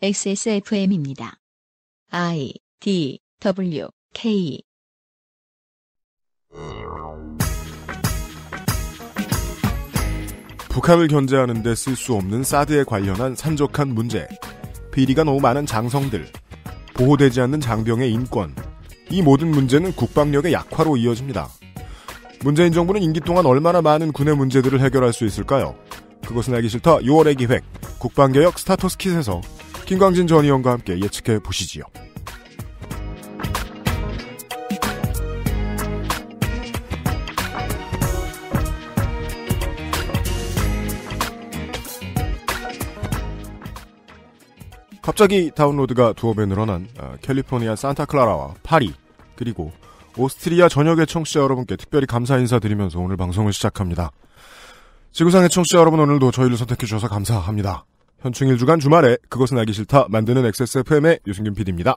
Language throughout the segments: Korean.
XSFM입니다. I D W K 북한을 견제하는 데 쓸 수 없는 사드에 관련한 산적한 문제, 비리가 너무 많은 장성들, 보호되지 않는 장병의 인권, 이 모든 문제는 국방력의 약화로 이어집니다. 문재인 정부는 임기 동안 얼마나 많은 군의 문제들을 해결할 수 있을까요? 그것은 알기 싫다 6월의 기획, 국방개혁 스타터스킷에서 김광진 전 의원과 함께 예측해 보시지요. 갑자기 다운로드가 두어 배 늘어난 아, 캘리포니아 산타클라라와 파리 그리고 오스트리아 전역의 청취자 여러분께 특별히 감사 인사드리면서 오늘 방송을 시작합니다. 지구상의 청취자 여러분 오늘도 저희를 선택해 주셔서 감사합니다. 현충일 주간 주말에 그것은 알기 싫다 만드는 XSFM의 유승균 PD입니다.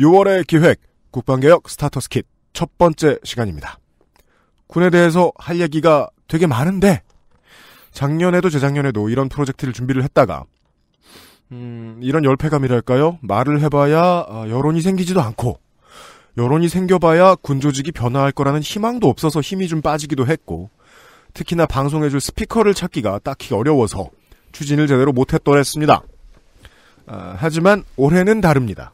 6월의 기획 국방개혁 스타터스 킷첫 번째 시간입니다. 군에 대해서 할 얘기가 되게 많은데 작년에도 재작년에도 이런 프로젝트를 준비를 했다가 음, 이런 열패감이랄까요? 말을 해봐야 어, 여론이 생기지도 않고 여론이 생겨봐야 군 조직이 변화할 거라는 희망도 없어서 힘이 좀 빠지기도 했고 특히나 방송해줄 스피커를 찾기가 딱히 어려워서 추진을 제대로 못했더랬습니다 아, 하지만 올해는 다릅니다.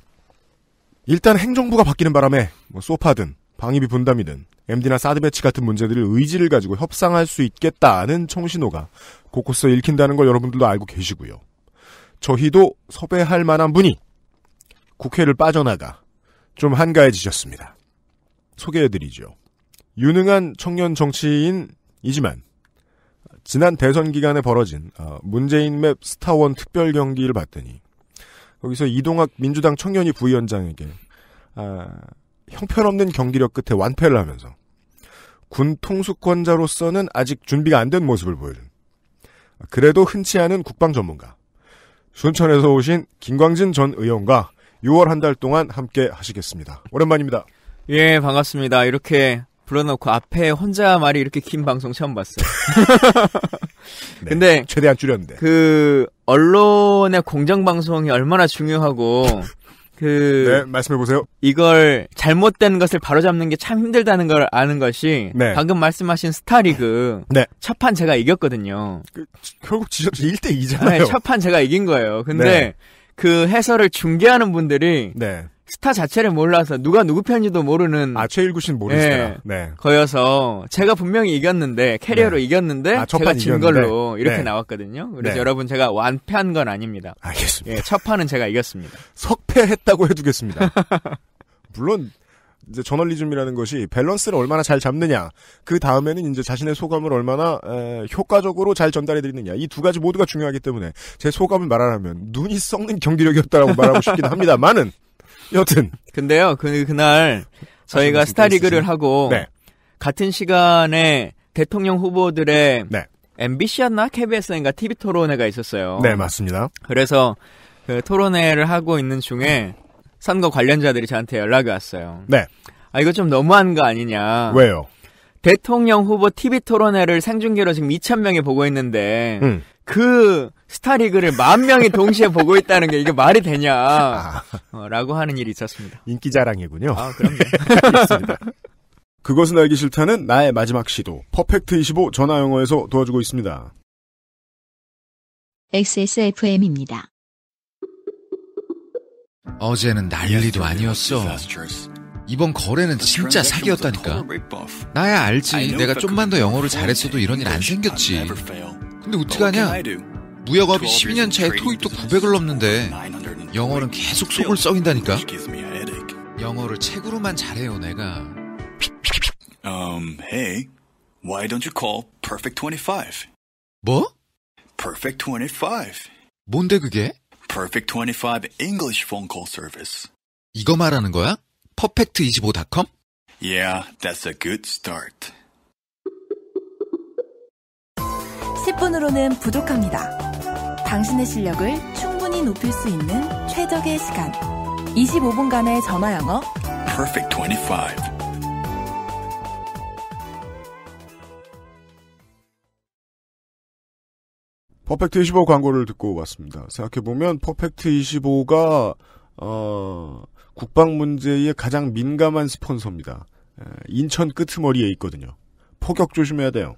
일단 행정부가 바뀌는 바람에 뭐 소파든 방위비 분담이든 MD나 사드 배치 같은 문제들을 의지를 가지고 협상할 수 있겠다는 청신호가 곳곳에 읽힌다는 걸 여러분들도 알고 계시고요. 저희도 섭외할 만한 분이 국회를 빠져나가 좀 한가해지셨습니다. 소개해드리죠. 유능한 청년 정치인이지만 지난 대선 기간에 벌어진 어, 문재인 맵 스타원 특별 경기를 봤더니 거기서 이동학 민주당 청년이 부위원장에게 아, 형편없는 경기력 끝에 완패를 하면서 군 통수권자로서는 아직 준비가 안 된 모습을 보여준 그래도 흔치 않은 국방 전문가 순천에서 오신 김광진 전 의원과 6월 한 달 동안 함께 하시겠습니다. 오랜만입니다. 예, 반갑습니다. 이렇게 불러놓고 앞에 혼자 말이 이렇게 긴 방송 처음 봤어. 네, 근데 최대한 줄였는데 그 언론의 공정 방송이 얼마나 중요하고 그 네, 말씀해 보세요. 이걸 잘못된 것을 바로잡는 게 참 힘들다는 걸 아는 것이 네. 방금 말씀하신 스타리그 네. 첫판 제가 이겼거든요. 그, 결국 지, 1대 2잖아요. 아, 첫판 제가 이긴 거예요. 근데 네. 그 해설을 중계하는 분들이 네. 스타 자체를 몰라서 누가 누구 편인지도 모르는 아 최일구신 모르시더 예, 네. 거여서 제가 분명히 이겼는데 캐리어로 네. 이겼는데 아, 제가 진 이겼는데. 걸로 이렇게 네. 나왔거든요. 그래서 네. 여러분 제가 완패한 건 아닙니다. 알겠습니다. 예, 첫 판은 제가 이겼습니다. 석패했다고 해두겠습니다. 물론 이제 저널리즘이라는 것이 밸런스를 얼마나 잘 잡느냐, 그 다음에는 이제 자신의 소감을 얼마나 에, 효과적으로 잘 전달해 드리느냐 이 두 가지 모두가 중요하기 때문에 제 소감을 말하라면 눈이 썩는 경기력이었다라고 말하고 싶긴 합니다만은 여튼. 근데요, 그, 그날 저희가 스타리그를 하고 네. 같은 시간에 대통령 후보들의 네. MBC였나 KBS인가 TV 토론회가 있었어요. 네, 맞습니다. 그래서 그 토론회를 하고 있는 중에 선거 관련자들이 저한테 연락이 왔어요. 네. 아, 이거 좀 너무한 거 아니냐. 왜요? 대통령 후보 TV 토론회를 생중계로 지금 2천명이 보고 있는데, 음. 그 스타리그를 만 명이 동시에 보고 있다는 게 이게 말이 되냐라고 아. 어, 하는 일이 있었습니다. 인기 자랑이군요. 아, 그럼요. 그것은 알기 싫다는 나의 마지막 시도 퍼펙트25 전화영어에서 도와주고 있습니다. XSFM입니다. 어제는 난리도 아니었어. 이번 거래는 진짜 사기였다니까. 나야 알지. 내가 좀만 더 영어를 잘했어도 이런 일 안 생겼지. 근데 어떡하냐? 무역업이 12년 차에 토익도 900을 넘는데 영어는 계속 속을 썩인다니까. 영어를 책으로만 잘해요, 내가. Um, hey, why don't you call Perfect 25? 뭐? Perfect 25. 뭔데 그게? Perfect 25 English phone call service. 이거 말하는 거야? perfect25.com? Yeah, that's a good start. 10분으로는 부족합니다. 당신의 실력을 충분히 높일 수 있는 최적의 시간. 25분간의 전화 영어. Perfect 25. 퍼펙트 25 광고를 듣고 왔습니다. 생각해보면 퍼펙트 25가 어, 국방 문제에 가장 민감한 스폰서입니다. 인천 끄트머리에 있거든요. 폭격 조심해야 돼요.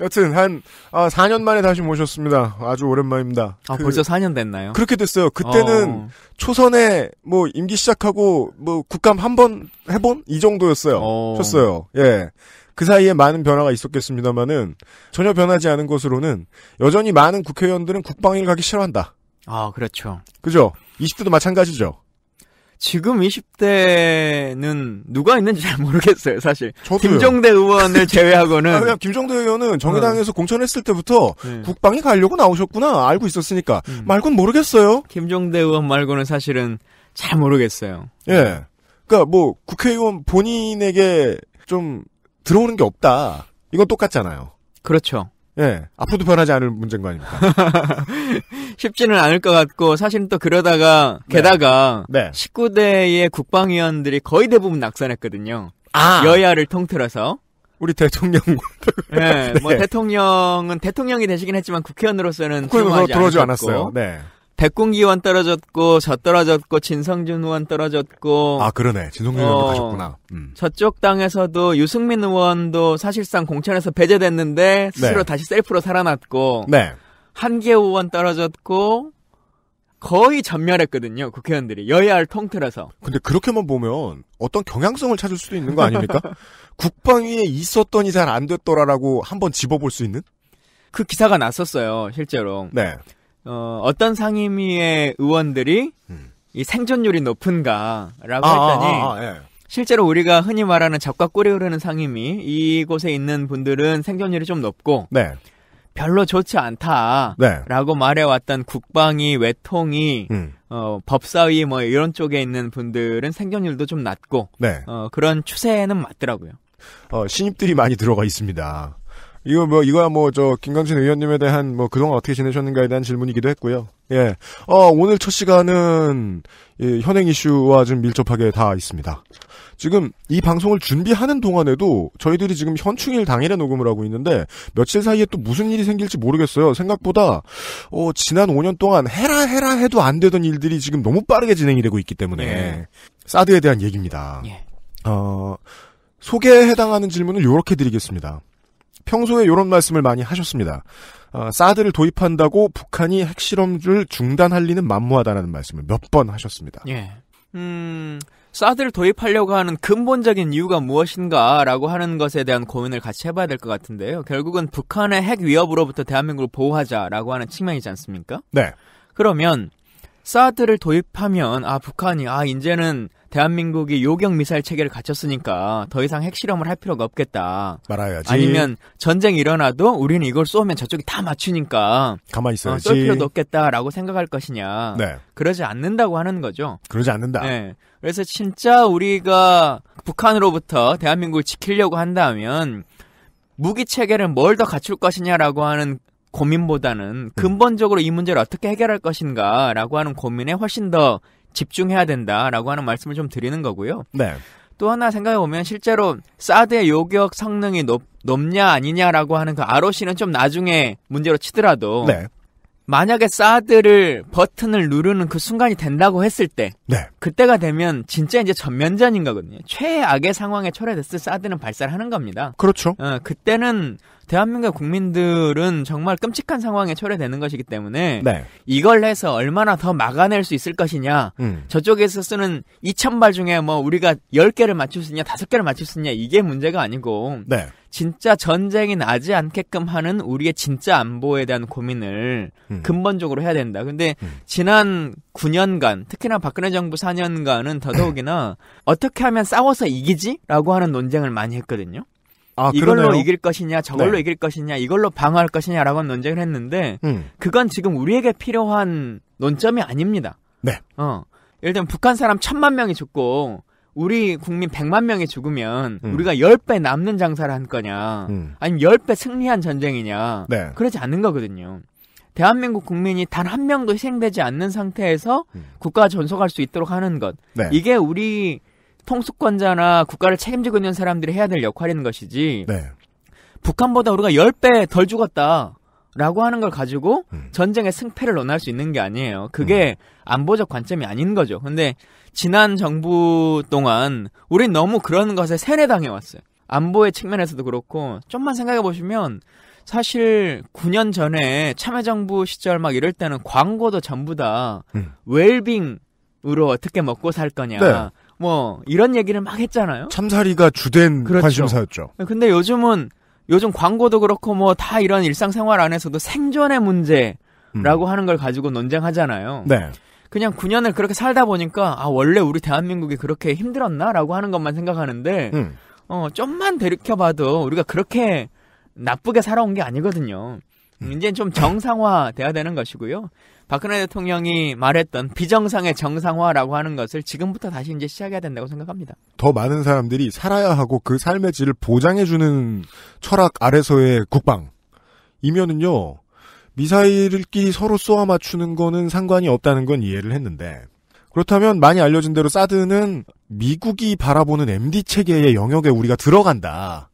여튼 한 아, 4년 만에 다시 모셨습니다. 아주 오랜만입니다. 아 그, 벌써 4년 됐나요? 그렇게 됐어요. 그때는 어. 초선에 뭐 임기 시작하고 뭐 국감 한 번 해본 이 정도였어요. 어. 쳤어 예. 그 사이에 많은 변화가 있었겠습니다만은 전혀 변하지 않은 것으로는 여전히 많은 국회의원들은 국방일 가기 싫어한다. 아 그렇죠. 그죠. 20대도 마찬가지죠. 지금 20대는 누가 있는지 잘 모르겠어요, 사실. 저도요. 김종대 의원을 제외하고는. 아니, 김종대 의원은 정의당에서 어. 공천했을 때부터 네. 국방이 가려고 나오셨구나 알고 있었으니까 음. 말곤 모르겠어요. 김종대 의원 말고는 사실은 잘 모르겠어요. 예. 그니까뭐 국회의원 본인에게 좀 들어오는 게 없다. 이건 똑같잖아요. 그렇죠. 예, 앞으로도 변하지 않을 문제인 거 아닙니까? 쉽지는 않을 것 같고 사실은 또 그러다가 네. 게다가 네. 19대의 국방위원들이 거의 대부분 낙선했거든요. 아. 여야를 통틀어서 우리 대통령. 네, 네, 뭐 네. 대통령은 대통령이 되시긴 했지만 국회의원으로서는 들어오지 않았어요. 네. 백공기 의원 떨어졌고 저 떨어졌고 진성준 의원 떨어졌고 아 그러네 진성준 의원도 어, 가셨구나 음. 저쪽 당에서도 유승민 의원도 사실상 공천에서 배제됐는데 네. 스스로 네. 다시 셀프로 살아났고 네. 한계 의원 떨어졌고 거의 전멸했거든요 국회의원들이 여야를 통틀어서 근데 그렇게만 보면 어떤 경향성을 찾을 수도 있는 거 아닙니까 국방위에 있었더니 잘안 됐더라라고 한번 집어볼 수 있는 그 기사가 났었어요 실제로 네 어, 어떤 상임위의 의원들이 음. 이 생존율이 높은가라고 아, 아, 했더니 아, 아, 예. 실제로 우리가 흔히 말하는 적과 꿀이 흐르는 상임위 이곳에 있는 분들은 생존율이 좀 높고 네. 별로 좋지 않다라고 네. 말해왔던 국방위, 외통위, 음. 어, 법사위 뭐 이런 쪽에 있는 분들은 생존율도 좀 낮고 네. 어, 그런 추세는 맞더라고요. 어, 신입들이 많이 들어가 있습니다. 이거 뭐 이거야 뭐 저김강진 의원님에 대한 뭐 그동안 어떻게 지내셨는가에 대한 질문이기도 했고요. 예. 어, 오늘 첫 시간은 예, 현행 이슈와 좀 밀접하게 다 있습니다. 지금 이 방송을 준비하는 동안에도 저희들이 지금 현충일 당일에 녹음을 하고 있는데 며칠 사이에 또 무슨 일이 생길지 모르겠어요. 생각보다 어, 지난 5년 동안 해라 해라 해도 안 되던 일들이 지금 너무 빠르게 진행이 되고 있기 때문에 예. 사드에 대한 얘기입니다. 예. 어, 소개에 해당하는 질문을 이렇게 드리겠습니다. 평소에 이런 말씀을 많이 하셨습니다. 아, 사드를 도입한다고 북한이 핵실험을 중단할 리는 만무하다라는 말씀을 몇 번 하셨습니다. 예. 음, 사드를 도입하려고 하는 근본적인 이유가 무엇인가라고 하는 것에 대한 고민을 같이 해봐야 될 것 같은데요. 결국은 북한의 핵 위협으로부터 대한민국을 보호하자라고 하는 측면이지 않습니까? 네. 그러면 사드를 도입하면 아 북한이 아 이제는 대한민국이 요격 미사일 체계를 갖췄으니까 더 이상 핵실험을 할 필요가 없겠다. 말아야지. 아니면 전쟁 이 일어나도 우리는 이걸 쏘면 저쪽이 다 맞추니까 가만히 어, 있어야지. 쏠 필요도 없겠다라고 생각할 것이냐. 네. 그러지 않는다고 하는 거죠. 그러지 않는다. 네. 그래서 진짜 우리가 북한으로부터 대한민국을 지키려고 한다면 무기 체계를 뭘 더 갖출 것이냐라고 하는 고민보다는 음. 근본적으로 이 문제를 어떻게 해결할 것인가라고 하는 고민에 훨씬 더 집중해야 된다라고 하는 말씀을 좀 드리는 거고요. 네. 또 하나 생각해 보면 실제로 사드의 요격 성능이 높, 높냐 아니냐라고 하는 그 ROC는 좀 나중에 문제로 치더라도 네. 만약에 사드를 버튼을 누르는 그 순간이 된다고 했을 때 네. 그때가 되면 진짜 이제 전면전인 거거든요. 최악의 상황에 초래됐을 사드는 발사를 하는 겁니다. 그렇죠. 어, 그때는 대한민국 국민들은 정말 끔찍한 상황에 초래되는 것이기 때문에 네. 이걸 해서 얼마나 더 막아낼 수 있을 것이냐 음. 저쪽에서 쓰는 2,000발 중에 뭐 우리가 10개를 맞출 수 있냐 5개를 맞출 수 있냐 이게 문제가 아니고 네. 진짜 전쟁이 나지 않게끔 하는 우리의 진짜 안보에 대한 고민을 음. 근본적으로 해야 된다. 근데 음. 지난 9년간, 특히나 박근혜 정부 4년간은 더더욱이나 어떻게 하면 싸워서 이기지? 라고 하는 논쟁을 많이 했거든요. 아, 이걸로 그러네요. 이길 것이냐, 저걸로 네. 이길 것이냐, 이걸로 방어할 것이냐라고 하는 논쟁을 했는데, 음. 그건 지금 우리에게 필요한 논점이 아닙니다. 네. 어. 예를 들면 북한 사람 천만 명이 죽고, 우리 국민 100만 명이 죽으면 음. 우리가 10배 남는 장사를 한 거냐, 음. 아니면 10배 승리한 전쟁이냐, 네. 그러지 않는 거거든요. 대한민국 국민이 단 한 명도 희생되지 않는 상태에서 음. 국가 전속할 수 있도록 하는 것. 네. 이게 우리 통수권자나 국가를 책임지고 있는 사람들이 해야 될 역할인 것이지, 네. 북한보다 우리가 10배 덜 죽었다. 라고 하는 걸 가지고 음. 전쟁의 승패를 논할 수 있는 게 아니에요. 그게 음. 안보적 관점이 아닌 거죠. 근데 지난 정부 동안 우린 너무 그런 것에 세뇌당해 왔어요. 안보의 측면에서도 그렇고 좀만 생각해 보시면 사실 9년 전에 참여정부 시절 막 이럴 때는 광고도 전부 다 음. 웰빙으로 어떻게 먹고 살 거냐. 네. 뭐 이런 얘기를 막 했잖아요. 참사리가 주된 그렇죠. 관심사였죠. 근데 요즘은 요즘 광고도 그렇고 뭐 다 이런 일상생활 안에서도 생존의 문제라고 음. 하는 걸 가지고 논쟁하잖아요. 네. 그냥 9년을 그렇게 살다 보니까 아 원래 우리 대한민국이 그렇게 힘들었나라고 하는 것만 생각하는데 음. 어 좀만 들이켜봐도 우리가 그렇게 나쁘게 살아온 게 아니거든요. 음. 이제 좀 정상화 돼야 되는 것이고요. 박근혜 대통령이 말했던 비정상의 정상화라고 하는 것을 지금부터 다시 이제 시작해야 된다고 생각합니다. 더 많은 사람들이 살아야 하고 그 삶의 질을 보장해주는 철학 아래서의 국방이면은요, 미사일끼리 서로 쏘아 맞추는 거는 상관이 없다는 건 이해를 했는데, 그렇다면 많이 알려진 대로 사드는 미국이 바라보는 MD 체계의 영역에 우리가 들어간다.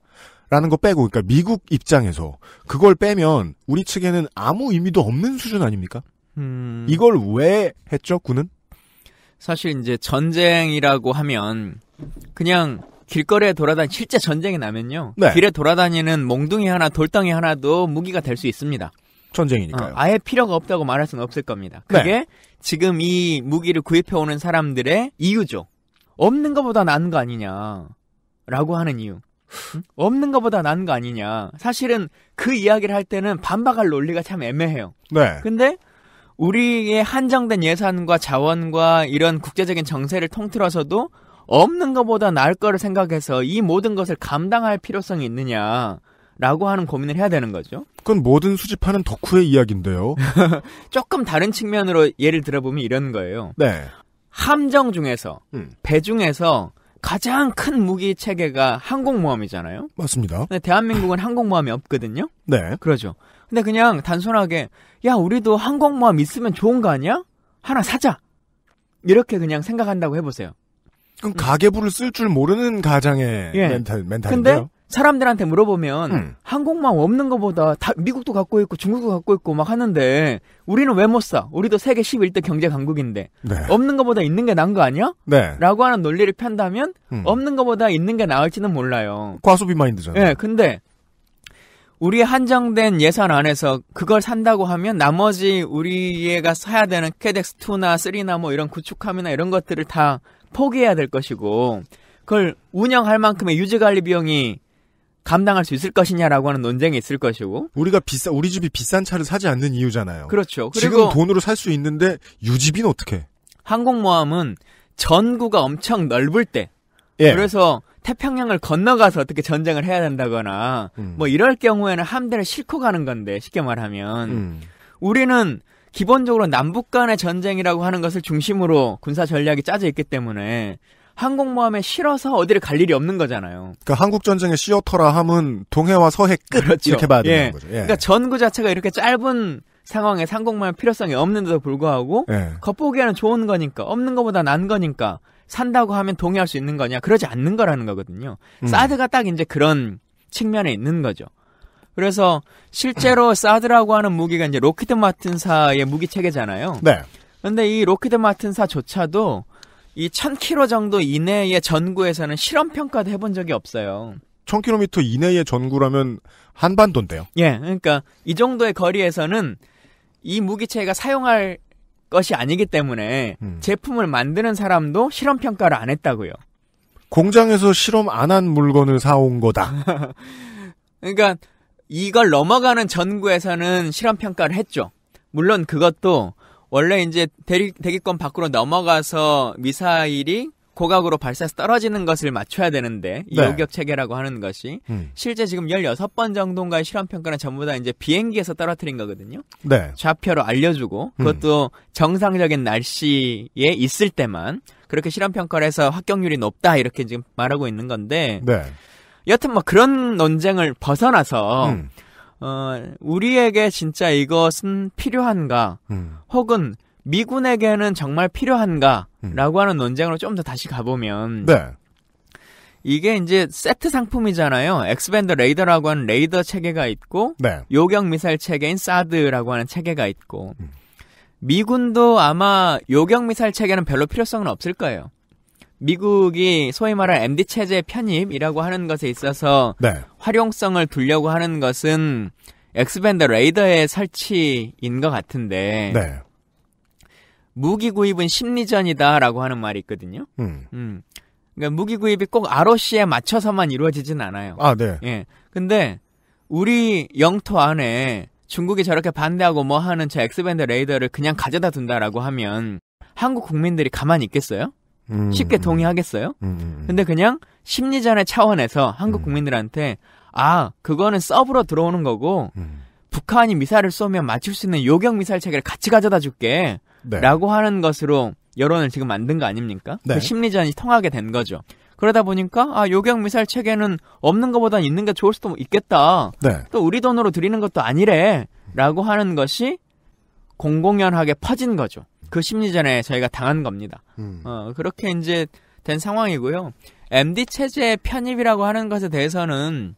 라는 거 빼고, 그러니까 미국 입장에서 그걸 빼면 우리 측에는 아무 의미도 없는 수준 아닙니까? 음... 이걸 왜 했죠 군은? 사실 이제 전쟁이라고 하면 그냥 길거리에 돌아다니 실제 전쟁이 나면요 네. 길에 돌아다니는 몽둥이 하나 돌덩이 하나도 무기가 될 수 있습니다. 전쟁이니까요. 어, 아예 필요가 없다고 말할 수는 없을 겁니다. 그게 네. 지금 이 무기를 구입해 오는 사람들의 이유죠. 없는 것보다 나은 거 아니냐라고 하는 이유. 없는 것보다 나은 거 아니냐. 사실은 그 이야기를 할 때는 반박할 논리가 참 애매해요. 네. 근데 우리의 한정된 예산과 자원과 이런 국제적인 정세를 통틀어서도 없는 것보다 나을 거를 생각해서 이 모든 것을 감당할 필요성이 있느냐라고 하는 고민을 해야 되는 거죠. 그건 모든 수집하는 덕후의 이야기인데요. 조금 다른 측면으로 예를 들어보면 이런 거예요. 네. 함정 중에서 음. 배 중에서 가장 큰 무기 체계가 항공모함이잖아요. 맞습니다. 대한민국은 항공모함이 없거든요. 네. 그러죠. 근데 그냥 단순하게 야 우리도 항공모함 있으면 좋은 거 아니야? 하나 사자. 이렇게 그냥 생각한다고 해보세요. 그럼 음. 가계부를 쓸 줄 모르는 가장의 예. 멘탈 멘탈인데요. 근데 사람들한테 물어보면 음. 항공모함 없는 것보다 다 미국도 갖고 있고 중국도 갖고 있고 막 하는데 우리는 왜 못 사? 우리도 세계 11대 경제 강국인데 네. 없는 것보다 있는 게 나은 거 아니야? 네. 라고 하는 논리를 편다면 음. 없는 것보다 있는 게 나을지는 몰라요. 과소비 마인드잖아요. 예, 근데 우리 한정된 예산 안에서 그걸 산다고 하면 나머지 우리가 사야 되는 캐덱스 2나 3나 뭐 이런 구축함이나 이런 것들을 다 포기해야 될 것이고 그걸 운영할 만큼의 유지 관리 비용이 감당할 수 있을 것이냐라고 하는 논쟁이 있을 것이고 우리가 비싸 우리 집이 비싼 차를 사지 않는 이유잖아요. 그렇죠. 지금 돈으로 살 수 있는데 유지비는 어떻게? 항공모함은 전구가 엄청 넓을 때 예. 그래서 태평양을 건너가서 어떻게 전쟁을 해야 된다거나 음. 뭐 이럴 경우에는 함대를 싣고 가는 건데 쉽게 말하면 음. 우리는 기본적으로 남북 간의 전쟁이라고 하는 것을 중심으로 군사 전략이 짜져 있기 때문에 항공모함에 실어서 어디를 갈 일이 없는 거잖아요. 그러니까 한국 전쟁의 시어터라 함은 동해와 서해 끝 그렇죠. 이렇게 봐야 되는 예. 거죠. 예. 그러니까 전구 자체가 이렇게 짧은 상황에 항공모함 필요성이 없는데도 불구하고 예. 겉보기에는 좋은 거니까 없는 것보다 난 거니까 산다고 하면 동의할 수 있는 거냐? 그러지 않는 거라는 거거든요. 음. 사드가 딱 이제 그런 측면에 있는 거죠. 그래서 실제로 사드라고 하는 무기가 이제 로키드 마틴사의 무기 체계잖아요. 네. 근데 이 로키드 마틴사조차도 이 1000km 정도 이내의 전구에서는 실험 평가도 해본 적이 없어요. 1000km 이내의 전구라면 한반도인데요. 예. 그러니까 이 정도의 거리에서는 이 무기체가 사용할 것이 아니기 때문에 음. 제품을 만드는 사람도 실험 평가를 안 했다고요. 공장에서 실험 안 한 물건을 사온 거다. 그러니까 이걸 넘어가는 전구에서는 실험 평가를 했죠. 물론 그것도 원래 이제 대리, 대기권 밖으로 넘어가서 미사일이 고각으로 발사해서 떨어지는 것을 맞춰야 되는데 이 네. 요격 체계라고 하는 것이 음. 실제 지금 16번 정도인가의 실험 평가는 전부 다 이제 비행기에서 떨어뜨린 거거든요. 네. 좌표로 알려주고 음. 그것도 음. 정상적인 날씨에 있을 때만 그렇게 실험 평가를 해서 합격률이 높다 이렇게 지금 말하고 있는 건데 네. 여튼 뭐 그런 논쟁을 벗어나서 음. 어, 우리에게 진짜 이것은 필요한가 음. 혹은 미군에게는 정말 필요한가라고 음. 하는 논쟁으로 좀 더 다시 가보면 네. 이게 이제 세트 상품이잖아요. 엑스밴더 레이더라고 하는 레이더 체계가 있고 네. 요격 미사일 체계인 사드라고 하는 체계가 있고 음. 미군도 아마 요격 미사일 체계는 별로 필요성은 없을 거예요. 미국이 소위 말하는 MD 체제 편입이라고 하는 것에 있어서 네. 활용성을 두려고 하는 것은 엑스밴더 레이더의 설치인 것 같은데 네. 무기 구입은 심리전이다라고 하는 말이 있거든요. 음. 음. 그러니까 무기 구입이 꼭 아로시에 맞춰서만 이루어지진 않아요. 아, 네. 예. 근데 우리 영토 안에 중국이 저렇게 반대하고 뭐 하는 저 엑스밴드 레이더를 그냥 가져다 둔다라고 하면 한국 국민들이 가만히 있겠어요? 음, 쉽게 동의하겠어요? 음, 음, 음. 근데 그냥 심리전의 차원에서 한국 음. 국민들한테 아 그거는 서브로 들어오는 거고 북한이 미사를 쏘면 맞출 수 있는 요격 미사일 체계를 같이 가져다 줄게 네. 라고 하는 것으로 여론을 지금 만든 거 아닙니까? 그 네. 그 심리전이 통하게 된 거죠. 그러다 보니까 아 요격 미사일 체계는 없는 것보단 있는 게 좋을 수도 있겠다. 네. 또 우리 돈으로 드리는 것도 아니래라고 하는 것이 공공연하게 퍼진 거죠. 그 심리전에 저희가 당한 겁니다. 음. 어, 그렇게 이제 된 상황이고요. MD 체제의 편입이라고 하는 것에 대해서는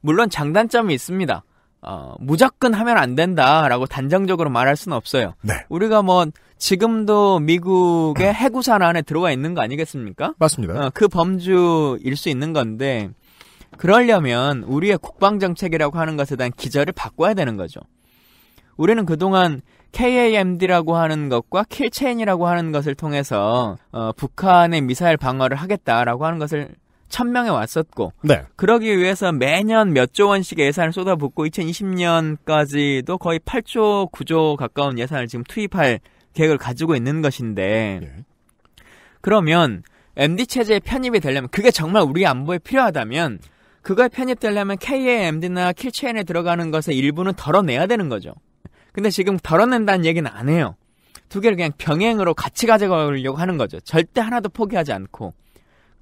물론 장단점이 있습니다. 어, 무조건 하면 안 된다라고 단정적으로 말할 수는 없어요. 네. 우리가 뭐 지금도 미국의 음. 해구산 안에 들어가 있는 거 아니겠습니까? 맞습니다. 어, 그 범주일 수 있는 건데 그러려면 우리의 국방 정책이라고 하는 것에 대한 기절을 바꿔야 되는 거죠. 우리는 그동안 KAMD라고 하는 것과 킬체인이라고 하는 것을 통해서 어, 북한의 미사일 방어를 하겠다라고 하는 것을 천명에 왔었고 네. 그러기 위해서 매년 몇 조원씩 예산을 쏟아붓고 2020년까지도 거의 8조 9조 가까운 예산을 지금 투입할 계획을 가지고 있는 것인데 네. 그러면 MD 체제에 편입이 되려면 그게 정말 우리 안보에 필요하다면 그걸 편입되려면 KAMD나 킬체인에 들어가는 것의 일부는 덜어내야 되는 거죠. 근데 지금 덜어낸다는 얘기는 안 해요. 두 개를 그냥 병행으로 같이 가져가려고 하는 거죠. 절대 하나도 포기하지 않고.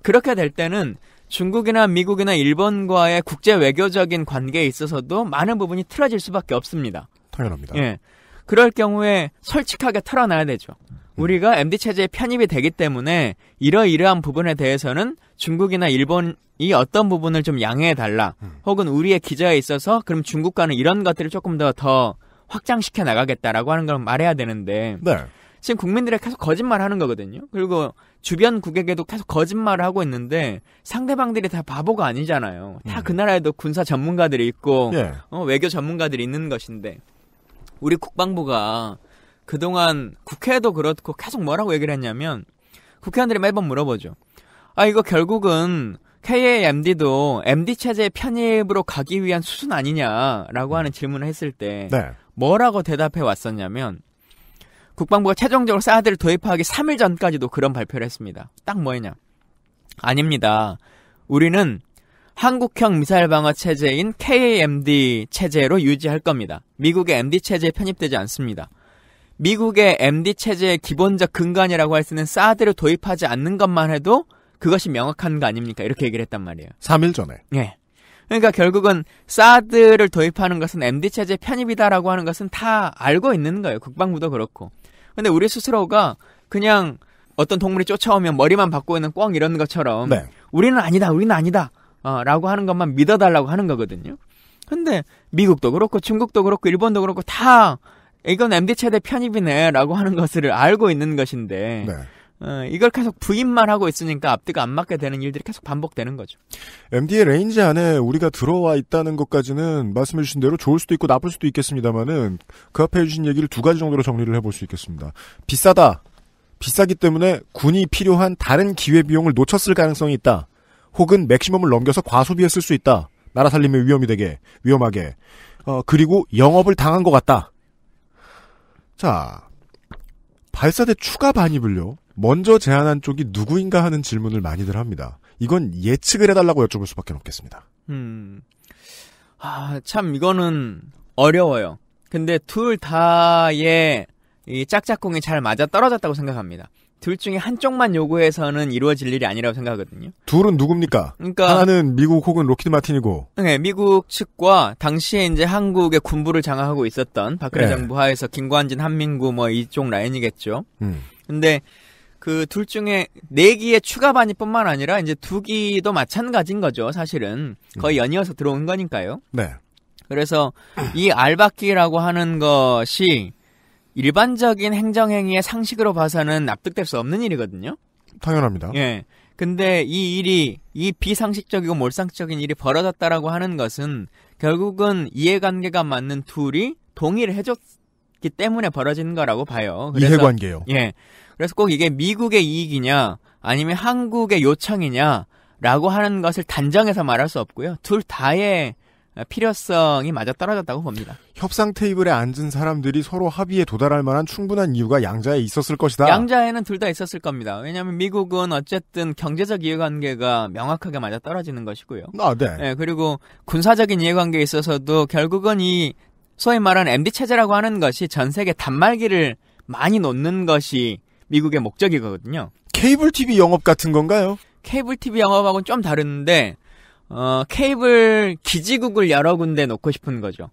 그렇게 될 때는 중국이나 미국이나 일본과의 국제 외교적인 관계에 있어서도 많은 부분이 틀어질 수밖에 없습니다. 당연합니다. 예. 그럴 경우에 솔직하게 털어놔야 되죠. 음. 우리가 MD 체제에 편입이 되기 때문에 이러이러한 부분에 대해서는 중국이나 일본이 어떤 부분을 좀 양해해 달라. 음. 혹은 우리의 기자에 있어서 그럼 중국과는 이런 것들을 조금 더더 더 확장시켜 나가겠다라고 하는 걸 말해야 되는데 네. 지금 국민들이 계속 거짓말하는 거거든요. 그리고 주변 국에게도 계속 거짓말을 하고 있는데 상대방들이 다 바보가 아니잖아요. 다그 음. 나라에도 군사 전문가들이 있고 예. 어, 외교 전문가들이 있는 것인데 우리 국방부가 그동안 국회도 에 그렇고 계속 뭐라고 얘기를 했냐면 국회의원들이 매번 물어보죠. 아 이거 결국은 KAMD도 MD 체제의 편입으로 가기 위한 수순 아니냐라고 음. 하는 질문을 했을 때 네. 뭐라고 대답해 왔었냐면 국방부가 최종적으로 사드를 도입하기 3일 전까지도 그런 발표를 했습니다. 딱 뭐였냐? 아닙니다. 우리는 한국형 미사일 방어 체제인 KMD 체제로 유지할 겁니다. 미국의 MD 체제에 편입되지 않습니다. 미국의 MD 체제의 기본적 근간이라고 할 수 있는 사드를 도입하지 않는 것만 해도 그것이 명확한 거 아닙니까? 이렇게 얘기를 했단 말이에요. 3일 전에. 예. 그러니까 결국은 사드를 도입하는 것은 MD 체제 편입이다라고 하는 것은 다 알고 있는 거예요. 국방부도 그렇고. 근데 우리 스스로가 그냥 어떤 동물이 쫓아오면 머리만 바있는꿩 이런 것처럼 네. 우리는 아니다, 우리는 아니다. 어, 라고 하는 것만 믿어달라고 하는 거거든요. 근데 미국도 그렇고 중국도 그렇고 일본도 그렇고 다 이건 MD 최대 편입이네라고 하는 것을 알고 있는 것인데 네. 어, 이걸 계속 부인만 하고 있으니까 앞뒤가 안 맞게 되는 일들이 계속 반복되는 거죠. MD의 레인지 안에 우리가 들어와 있다는 것까지는 말씀해 주신 대로 좋을 수도 있고 나쁠 수도 있겠습니다만은 그 앞에 해주신 얘기를 두 가지 정도로 정리를 해볼 수 있겠습니다. 비싸다. 비싸기 때문에 군이 필요한 다른 기회비용을 놓쳤을 가능성이 있다. 혹은 맥시멈을 넘겨서 과소비했을 수 있다. 나라 살림에 위험이 되게, 위험하게. 어, 그리고 영업을 당한 것 같다. 자, 발사대 추가 반입을요. 먼저 제안한 쪽이 누구인가 하는 질문을 많이들 합니다. 이건 예측을 해달라고 여쭤볼 수밖에 없겠습니다. 음, 아, 참 이거는 어려워요. 근데 둘 다의 이 짝짝꿍이 잘 맞아 떨어졌다고 생각합니다. 둘 중에 한쪽만 요구해서는 이루어질 일이 아니라고 생각하거든요. 둘은 누굽니까? 그러니까 하나는 미국 혹은 로키드 마틴이고. 네, 미국 측과 당시에 이제 한국의 군부를 장악하고 있었던 박근혜 네. 정부 하에서 김관진, 한민구 뭐 이쪽 라인이겠죠. 음. 근데 그 둘 중에 네기의 추가 반이뿐만 아니라 이제 두기도 마찬가지인 거죠, 사실은. 거의 음. 연이어서 들어온 거니까요. 네. 그래서 이 알바끼라고 하는 것이 일반적인 행정행위의 상식으로 봐서는 납득될 수 없는 일이거든요. 당연합니다. 예. 근데 이 일이 이 비상식적이고 몰상적인 일이 벌어졌다라고 하는 것은 결국은 이해관계가 맞는 둘이 동의를 해줬기 때문에 벌어진 거라고 봐요. 그래서, 이해관계요. 예. 그래서 꼭 이게 미국의 이익이냐 아니면 한국의 요청이냐라고 하는 것을 단정해서 말할 수 없고요. 둘 다의 필요성이 맞아 떨어졌다고 봅니다. 협상 테이블에 앉은 사람들이 서로 합의에 도달할 만한 충분한 이유가 양자에 있었을 것이다. 양자에는 둘 다 있었을 겁니다. 왜냐하면 미국은 어쨌든 경제적 이해관계가 명확하게 맞아 떨어지는 것이고요. 아, 네. 네. 그리고 군사적인 이해관계에 있어서도 결국은 이 소위 말하는 MD 체제라고 하는 것이 전 세계 단말기를 많이 놓는 것이 미국의 목적이거든요. 케이블 TV 영업 같은 건가요? 케이블 TV 영업하고는 좀 다른데 어, 케이블 기지국을 여러 군데 놓고 싶은 거죠.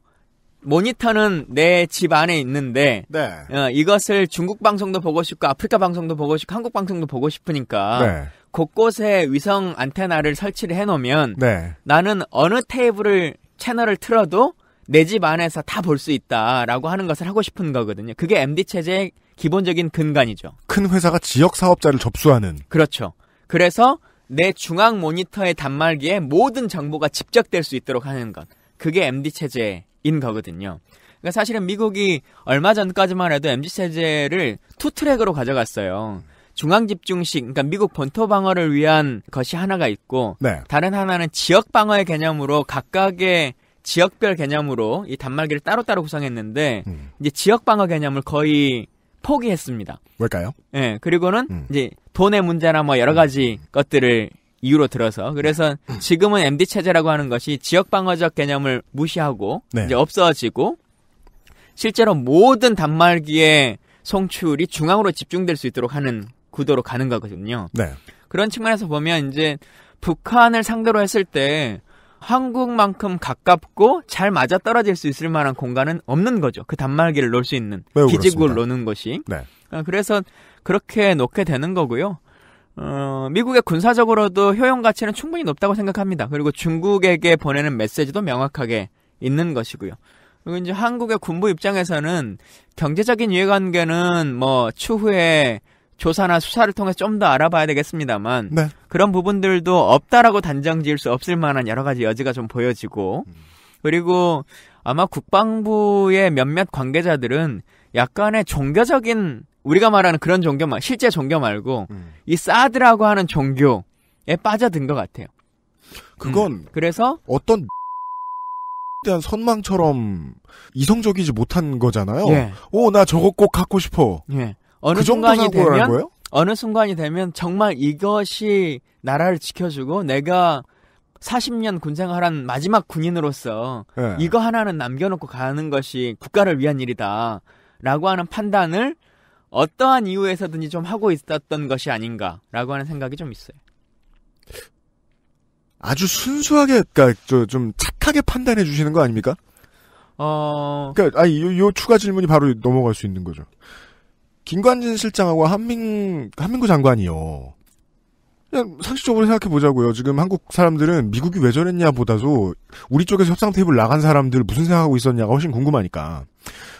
모니터는 내 집 안에 있는데 네. 어, 이것을 중국 방송도 보고 싶고 아프리카 방송도 보고 싶고 한국 방송도 보고 싶으니까 네. 곳곳에 위성 안테나를 설치를 해놓으면 네. 나는 어느 테이블을 채널을 틀어도 내 집 안에서 다 볼 수 있다라고 하는 것을 하고 싶은 거거든요. 그게 MD 체제의 기본적인 근간이죠. 큰 회사가 지역 사업자를 접수하는 그렇죠. 그래서 내 중앙 모니터의 단말기에 모든 정보가 집적될 수 있도록 하는 것. 그게 MD 체제인 거거든요. 그러니까 사실은 미국이 얼마 전까지만 해도 MD 체제를 투 트랙으로 가져갔어요. 중앙 집중식, 그러니까 미국 본토 방어를 위한 것이 하나가 있고, 네. 다른 하나는 지역 방어의 개념으로 각각의 지역별 개념으로 이 단말기를 따로따로 구성했는데, 음. 이제 지역 방어 개념을 거의 포기했습니다. 왜까요 예, 그리고는 음. 이제 돈의 문제나 뭐 여러 가지 음. 음. 것들을 이유로 들어서 그래서 음. 지금은 MD 체제라고 하는 것이 지역 방어적 개념을 무시하고 네. 이제 없어지고 실제로 모든 단말기의 송출이 중앙으로 집중될 수 있도록 하는 구도로 가는 거거든요. 네. 그런 측면에서 보면 이제 북한을 상대로 했을 때 한국만큼 가깝고 잘 맞아 떨어질 수 있을 만한 공간은 없는 거죠. 그 단말기를 놓을 수 있는 기지국을 놓는 것이. 네. 아, 그래서 그렇게 놓게 되는 거고요. 어, 미국의 군사적으로도 효용 가치는 충분히 높다고 생각합니다. 그리고 중국에게 보내는 메시지도 명확하게 있는 것이고요. 그리고 이제 한국의 군부 입장에서는 경제적인 이해관계는 뭐 추후에 조사나 수사를 통해 서좀 더 알아봐야 되겠습니다만 네. 그런 부분들도 없다라고 단정 지을 수 없을 만한 여러 가지 여지가 좀 보여지고 음. 그리고 아마 국방부의 몇몇 관계자들은 약간의 종교적인 우리가 말하는 그런 종교 말 실제 종교 말고 음. 이 사드라고 하는 종교에 빠져든 것 같아요. 그건 음. 그래서 어떤 대한 선망처럼 이성적이지 못한 거잖아요. 예. 오나 저거 꼭 갖고 싶어. 예. 어느 그 순간이 되면 거예요? 어느 순간이 되면 정말 이것이 나라를 지켜주고 내가 40년 군생활한 마지막 군인으로서 네. 이거 하나는 남겨놓고 가는 것이 국가를 위한 일이다라고 하는 판단을 어떠한 이유에서든지 좀 하고 있었던 것이 아닌가라고 하는 생각이 좀 있어요. 아주 순수하게, 그러니까 좀 착하게 판단해 주시는 거 아닙니까? 어, 그러니까 아이 요, 요 추가 질문이 바로 넘어갈 수 있는 거죠. 김관진 실장하고 한민 한민구 장관이요. 그냥 상식적으로 생각해 보자고요. 지금 한국 사람들은 미국이 왜 저랬냐 보다도 우리 쪽에서 협상 테이블 나간 사람들 무슨 생각하고 있었냐가 훨씬 궁금하니까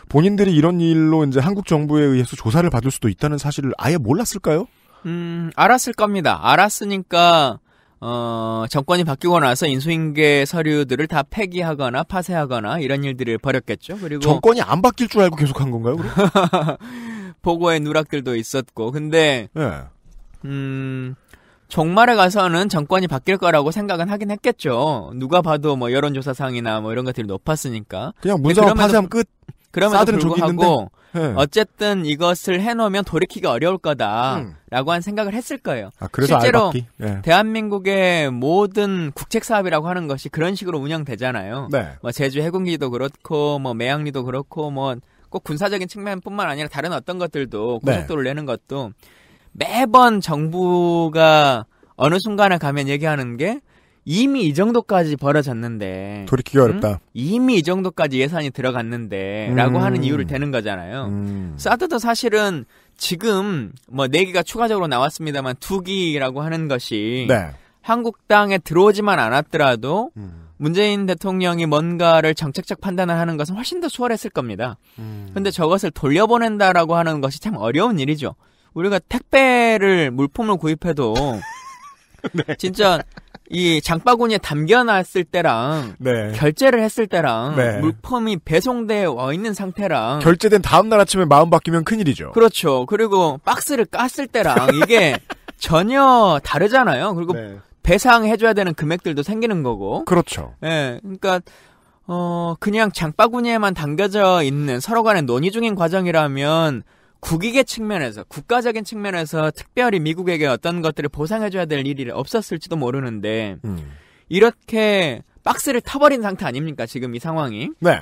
본인들이 이런 일로 이제 한국 정부에 의해서 조사를 받을 수도 있다는 사실을 아예 몰랐을까요? 음, 알았을 겁니다. 알았으니까 어, 정권이 바뀌고 나서 인수인계 서류들을 다 폐기하거나 파쇄하거나 이런 일들을 벌였겠죠. 그리고 정권이 안 바뀔 줄 알고 계속한 건가요? 보고의 누락들도 있었고 근데 예. 음 정말에 가서는 정권이 바뀔 거라고 생각은 하긴 했겠죠. 누가 봐도 뭐 여론조사상이나 뭐 이런 것들이 높았으니까. 그냥 문서랑 파쇄하면 끝. 그러면서 불구하고 네. 어쨌든 이것을 해놓으면 돌이키기 어려울 음. 거다라고 음. 한 생각을 했을 거예요. 아, 실제로 네. 대한민국의 모든 국책 사업이라고 하는 것이 그런 식으로 운영되잖아요. 네. 뭐 제주 해군기도 그렇고 뭐 매양리도 그렇고 뭐꼭 군사적인 측면뿐만 아니라 다른 어떤 것들도 고속도를 로 네. 내는 것도 매번 정부가 어느 순간에 가면 얘기하는 게 이미 이 정도까지 벌어졌는데 돌이키기 어렵다. 응? 이미 이 정도까지 예산이 들어갔는데라고 음. 하는 이유를 대는 거잖아요. 음. 사드도 사실은 지금 뭐네개가 추가적으로 나왔습니다만 두 기라고 하는 것이 네. 한국 땅에 들어오지만 않았더라도 음. 문재인 대통령이 뭔가를 정책적 판단을 하는 것은 훨씬 더 수월했을 겁니다. 음. 근데 저것을 돌려보낸다라고 하는 것이 참 어려운 일이죠. 우리가 택배를 물품을 구입해도 네. 진짜 이 장바구니에 담겨놨을 때랑 네. 결제를 했을 때랑 네. 물품이 배송돼 와 있는 상태랑 결제된 다음 날 아침에 마음 바뀌면 큰일이죠. 그렇죠. 그리고 박스를 깠을 때랑 이게 전혀 다르잖아요. 그리고 네. 배상해줘야 되는 금액들도 생기는 거고. 그렇죠. 예. 그러니까 어 그냥 장바구니에만 담겨져 있는 서로 간의 논의 중인 과정이라면 국익의 측면에서 국가적인 측면에서 특별히 미국에게 어떤 것들을 보상해줘야 될 일이 없었을지도 모르는데 음. 이렇게 박스를 터버린 상태 아닙니까 지금 이 상황이? 네.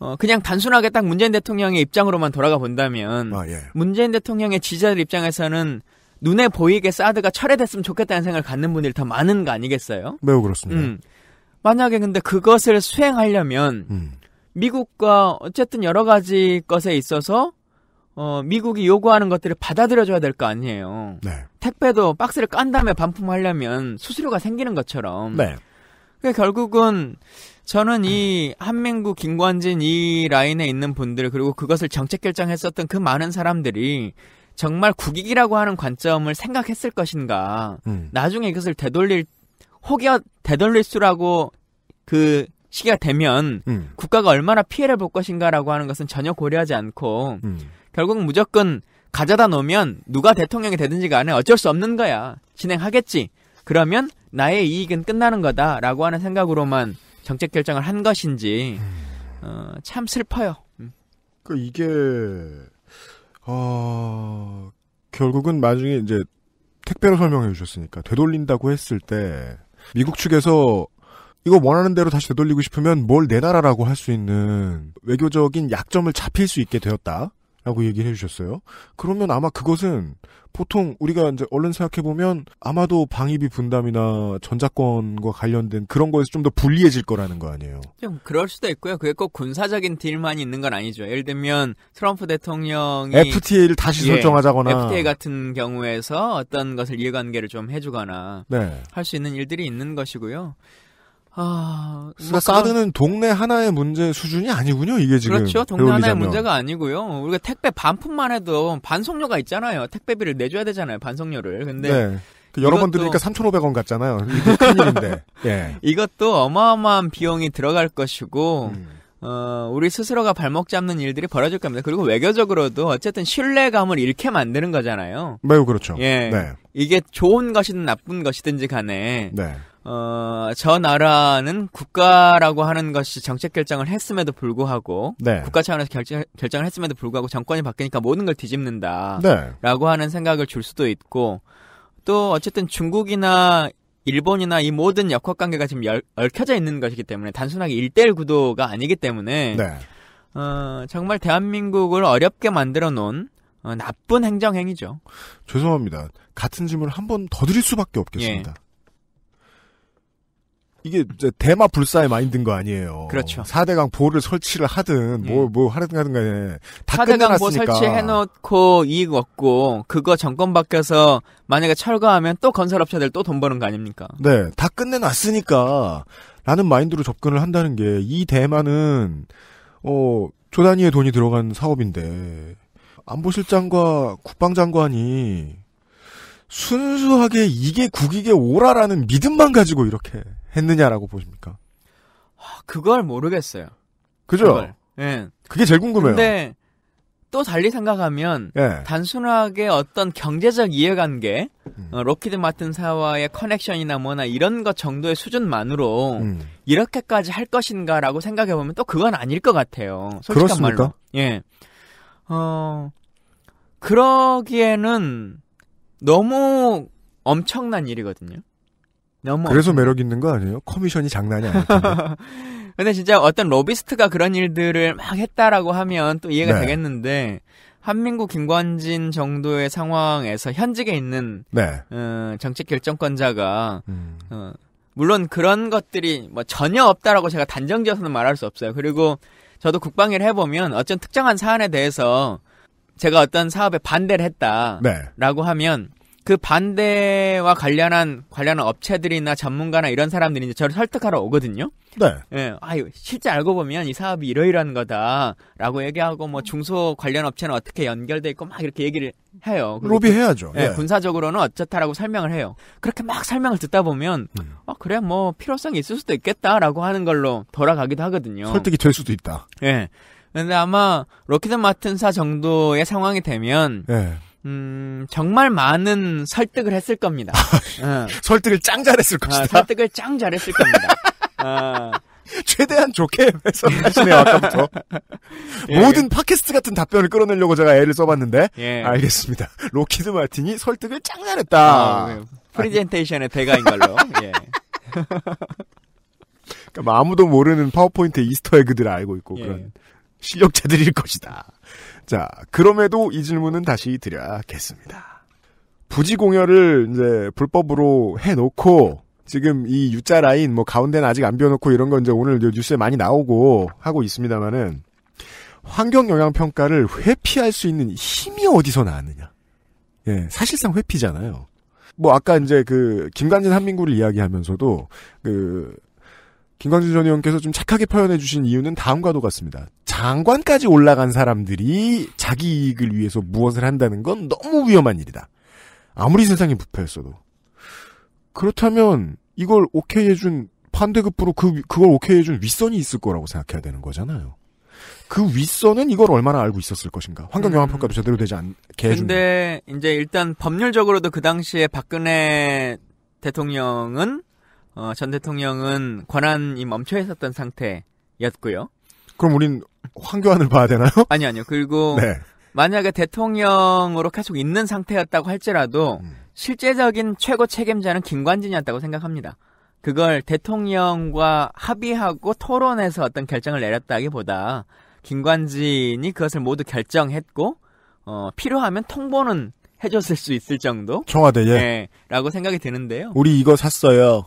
어, 그냥 단순하게 딱 문재인 대통령의 입장으로만 돌아가 본다면, 아, 예. 문재인 대통령의 지지자들 입장에서는 눈에 보이게 사드가 철회됐으면 좋겠다는 생각을 갖는 분들이 더 많은 거 아니겠어요? 매우 그렇습니다. 음. 만약에 근데 그것을 수행하려면 음. 미국과 어쨌든 여러 가지 것에 있어서 어, 미국이 요구하는 것들을 받아들여줘야 될 거 아니에요. 네. 택배도 박스를 깐 다음에 반품하려면 수수료가 생기는 것처럼. 네. 그 결국은 저는 이 한민구 김관진 이 라인에 있는 분들 그리고 그것을 정책 결정했었던 그 많은 사람들이 정말 국익이라고 하는 관점을 생각했을 것인가. 음. 나중에 이것을 되돌릴 혹여 되돌릴 수라고 그 시기가 되면 음. 국가가 얼마나 피해를 볼 것인가라고 하는 것은 전혀 고려하지 않고 음. 결국 무조건 가져다 놓으면 누가 대통령이 되든지 간에 어쩔 수 없는 거야. 진행하겠지. 그러면 나의 이익은 끝나는 거다라고 하는 생각으로만 정책 결정을 한 것인지 음. 어, 참 슬퍼요. 그 이게 어, 결국은 나중에 이제 택배로 설명해 주셨으니까 되돌린다고 했을 때 미국 측에서 이거 원하는 대로 다시 되돌리고 싶으면 뭘내놔라라고할 수 있는 외교적인 약점을 잡힐 수 있게 되었다. 라고 얘기를 해주셨어요. 그러면 아마 그것은 보통 우리가 이제 얼른 생각해보면 아마도 방위비 분담이나 전작권과 관련된 그런 거에서 좀 더 불리해질 거라는 거 아니에요? 좀 그럴 수도 있고요. 그게 꼭 군사적인 딜만 있는 건 아니죠. 예를 들면 트럼프 대통령이 FTA를 다시 예, 설정하자거나 FTA 같은 경우에서 어떤 것을 이해관계를 좀 해주거나 네. 할수 있는 일들이 있는 것이고요. 아, 그러니까 사드는 동네 하나의 문제 수준이 아니군요, 이게 지금. 그렇죠. 동네 하나의 자면. 문제가 아니고요. 우리가 택배 반품만 해도 반송료가 있잖아요. 택배비를 내줘야 되잖아요, 반송료를. 근데 네. 그 여러 번 들으니까 3,500원 같잖아요. 이게 큰일인데. 예. 이것도 어마어마한 비용이 들어갈 것이고 음. 어, 우리 스스로가 발목 잡는 일들이 벌어질 겁니다. 그리고 외교적으로도 어쨌든 신뢰감을 잃게 만드는 거잖아요. 매우 그렇죠. 예. 네. 이게 좋은 것이든 나쁜 것이든지 간에 네. 어, 저 나라는 국가라고 하는 것이 정책 결정을 했음에도 불구하고 네. 국가 차원에서 결정, 결정을 했음에도 불구하고 정권이 바뀌니까 모든 걸 뒤집는다라고 네. 하는 생각을 줄 수도 있고 또 어쨌든 중국이나 일본이나 이 모든 역학 관계가 지금 열, 얽혀져 있는 것이기 때문에 단순하게 일대일 구도가 아니기 때문에 네. 어, 정말 대한민국을 어렵게 만들어 놓은 어, 나쁜 행정 행위죠. 죄송합니다. 같은 질문을 한 번 더 드릴 수밖에 없겠습니다. 예. 이게 대마 불사의 마인드인 거 아니에요. 그렇죠. 4대강 보를 설치를 하든 뭐뭐 예. 음. 뭐 하든 하든 간에 다 4대강 보 설치해 놓고 이익 얻고 그거 정권 바뀌어서 만약에 철거하면 또 건설업체들 또 돈 버는 거 아닙니까? 네. 다 끝내놨으니까 라는 마인드로 접근을 한다는 게 이 대마는 어 조단위의 돈이 들어간 사업인데 안보실장과 국방장관이 순수하게 이게 국익의 오라라는 믿음만 가지고 이렇게 했느냐라고 보십니까? 아, 그걸 모르겠어요. 그죠? 그걸. 예. 그게 제일 궁금해요. 근데 또 달리 생각하면 예. 단순하게 어떤 경제적 이해관계, 음. 어, 로키드 마틴 사와의 커넥션이나 뭐나 이런 것 정도의 수준만으로 음. 이렇게까지 할 것인가라고 생각해 보면 또 그건 아닐 것 같아요. 솔직한 그렇습니까? 말로. 예. 어 그러기에는 너무 엄청난 일이거든요. 너무 그래서 매력 있는 거 아니에요? 커미션이 장난이 아니에요. 근데 진짜 어떤 로비스트가 그런 일들을 막 했다라고 하면 또 이해가 네. 되겠는데 한민구 김관진 정도의 상황에서 현직에 있는 네. 어, 정책 결정권자가 음. 어, 물론 그런 것들이 뭐 전혀 없다라고 제가 단정지어서는 말할 수 없어요. 그리고 저도 국방일 해보면 어쩐 특정한 사안에 대해서 제가 어떤 사업에 반대를 했다라고 네. 하면 그 반대와 관련한 관련한 업체들이나 전문가나 이런 사람들이 이제 저를 설득하러 오거든요. 네. 예. 아, 실제 알고 보면 이 사업이 이러이러한 거다라고 얘기하고 뭐 중소 관련 업체는 어떻게 연결돼 있고 막 이렇게 얘기를 해요. 로비해야죠. 예, 예. 군사적으로는 어쩌다라고 설명을 해요. 그렇게 막 설명을 듣다 보면 음. 아, 그래 뭐 필요성이 있을 수도 있겠다라고 하는 걸로 돌아가기도 하거든요. 설득이 될 수도 있다. 예. 근데 아마 로키드 마틴사 정도의 상황이 되면 예. 음, 정말 많은 설득을 했을 겁니다. 어. 설득을 짱 잘했을 아, 것이다. 아, 설득을 짱 잘했을 겁니다. 어. 최대한 좋게 해서하시네요 아까부터. 예. 모든 팟캐스트 같은 답변을 끌어내려고 제가 애를 써봤는데. 예. 알겠습니다. 로키드 마틴이 설득을 짱 잘했다. 어, 프리젠테이션의 대가인 걸로. 예. 그러니까 뭐 아무도 모르는 파워포인트 이스터에그들 을 알고 있고 예. 그런 실력자들일 것이다. 자, 그럼에도 이 질문은 다시 드려야겠습니다. 부지 공여를 이제 불법으로 해놓고 지금 이 U자 라인 뭐 가운데는 아직 안 비워놓고 이런 건 이제 오늘 뉴스에 많이 나오고 하고 있습니다만은 환경 영향 평가를 회피할 수 있는 힘이 어디서 나왔느냐? 예, 사실상 회피잖아요. 뭐 아까 이제 그 김관진 한민구를 이야기하면서도 그 김광진 전 의원께서 좀 착하게 표현해 주신 이유는 다음과도 같습니다. 장관까지 올라간 사람들이 자기 이익을 위해서 무엇을 한다는 건 너무 위험한 일이다. 아무리 세상이 부패했어도. 그렇다면 이걸 오케이 해준 판대급부로 그, 그걸 오케이 해준 윗선이 있을 거라고 생각해야 되는 거잖아요. 그 윗선은 이걸 얼마나 알고 있었을 것인가. 환경영향평가도 음. 제대로 되지 않게 해준 근데 이제 일단 법률적으로도 그 당시에 박근혜 대통령은 어, 전 대통령은 권한이 멈춰 있었던 상태였고요. 그럼 우린 황교안을 봐야 되나요? 아니 아니요. 그리고 네. 만약에 대통령으로 계속 있는 상태였다고 할지라도 음. 실제적인 최고 책임자는 김관진이었다고 생각합니다. 그걸 대통령과 합의하고 토론해서 어떤 결정을 내렸다기보다 김관진이 그것을 모두 결정했고 어, 필요하면 통보는 해줬을 수 있을 정도 청와대에 네, 라고 생각이 드는데요. 우리 이거 샀어요.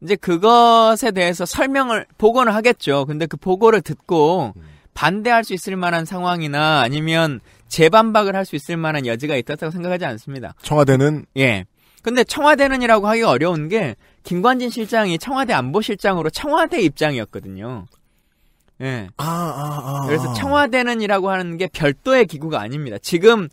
이제 그것에 대해서 설명을 보고는 하겠죠. 근데 그 보고를 듣고 반대할 수 있을 만한 상황이나 아니면 재반박을 할 수 있을 만한 여지가 있다고 생각하지 않습니다. 청와대는 예. 근데 청와대는이라고 하기 어려운 게 김관진 실장이 청와대 안보실장으로 청와대 입장이었거든요. 예. 아, 아, 아, 그래서 청와대는이라고 하는 게 별도의 기구가 아닙니다. 지금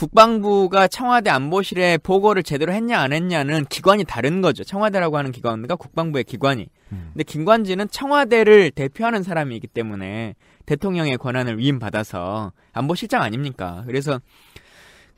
국방부가 청와대 안보실에 보고를 제대로 했냐 안 했냐는 기관이 다른 거죠. 청와대라고 하는 기관과 국방부의 기관이. 음. 근데 김관진은 청와대를 대표하는 사람이기 때문에 대통령의 권한을 위임받아서 안보실장 아닙니까? 그래서